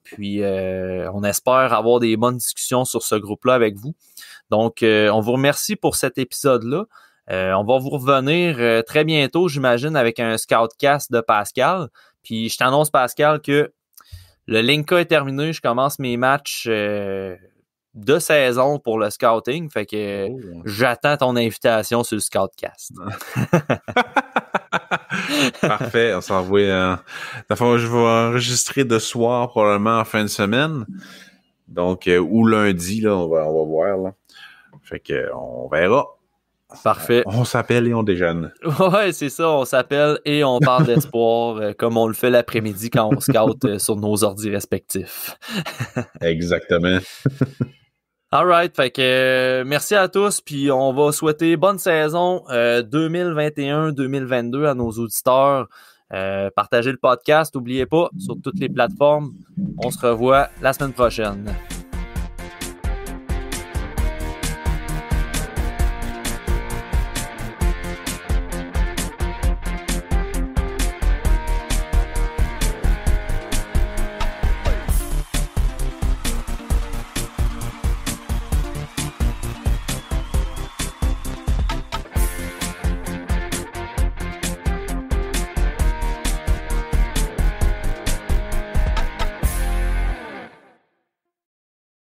Puis euh, on espère avoir des bonnes discussions sur ce groupe-là avec vous. Donc, euh, on vous remercie pour cet épisode-là. Euh, on va vous revenir très bientôt, j'imagine, avec un scoutcast de Pascal. Puis je t'annonce, Pascal, que le Linka est terminé. Je commence mes matchs de saison pour le scouting. Fait que oh. j'attends ton invitation sur le scoutcast. Parfait, on s'en va. Euh, je vais enregistrer de soir probablement en fin de semaine. Donc, euh, ou lundi, là, on va, voir. Fait que on verra. Parfait. Euh, on s'appelle et on déjeune. Ouais, c'est ça, on s'appelle et on parle d'espoir comme on le fait l'après-midi quand on scout sur nos ordis respectifs. Exactement. Alright, fait que euh, merci à tous, puis on va souhaiter bonne saison 2021-2022 euh, à nos auditeurs. Euh, partagez le podcast, n'oubliez pas, sur toutes les plateformes. On se revoit la semaine prochaine.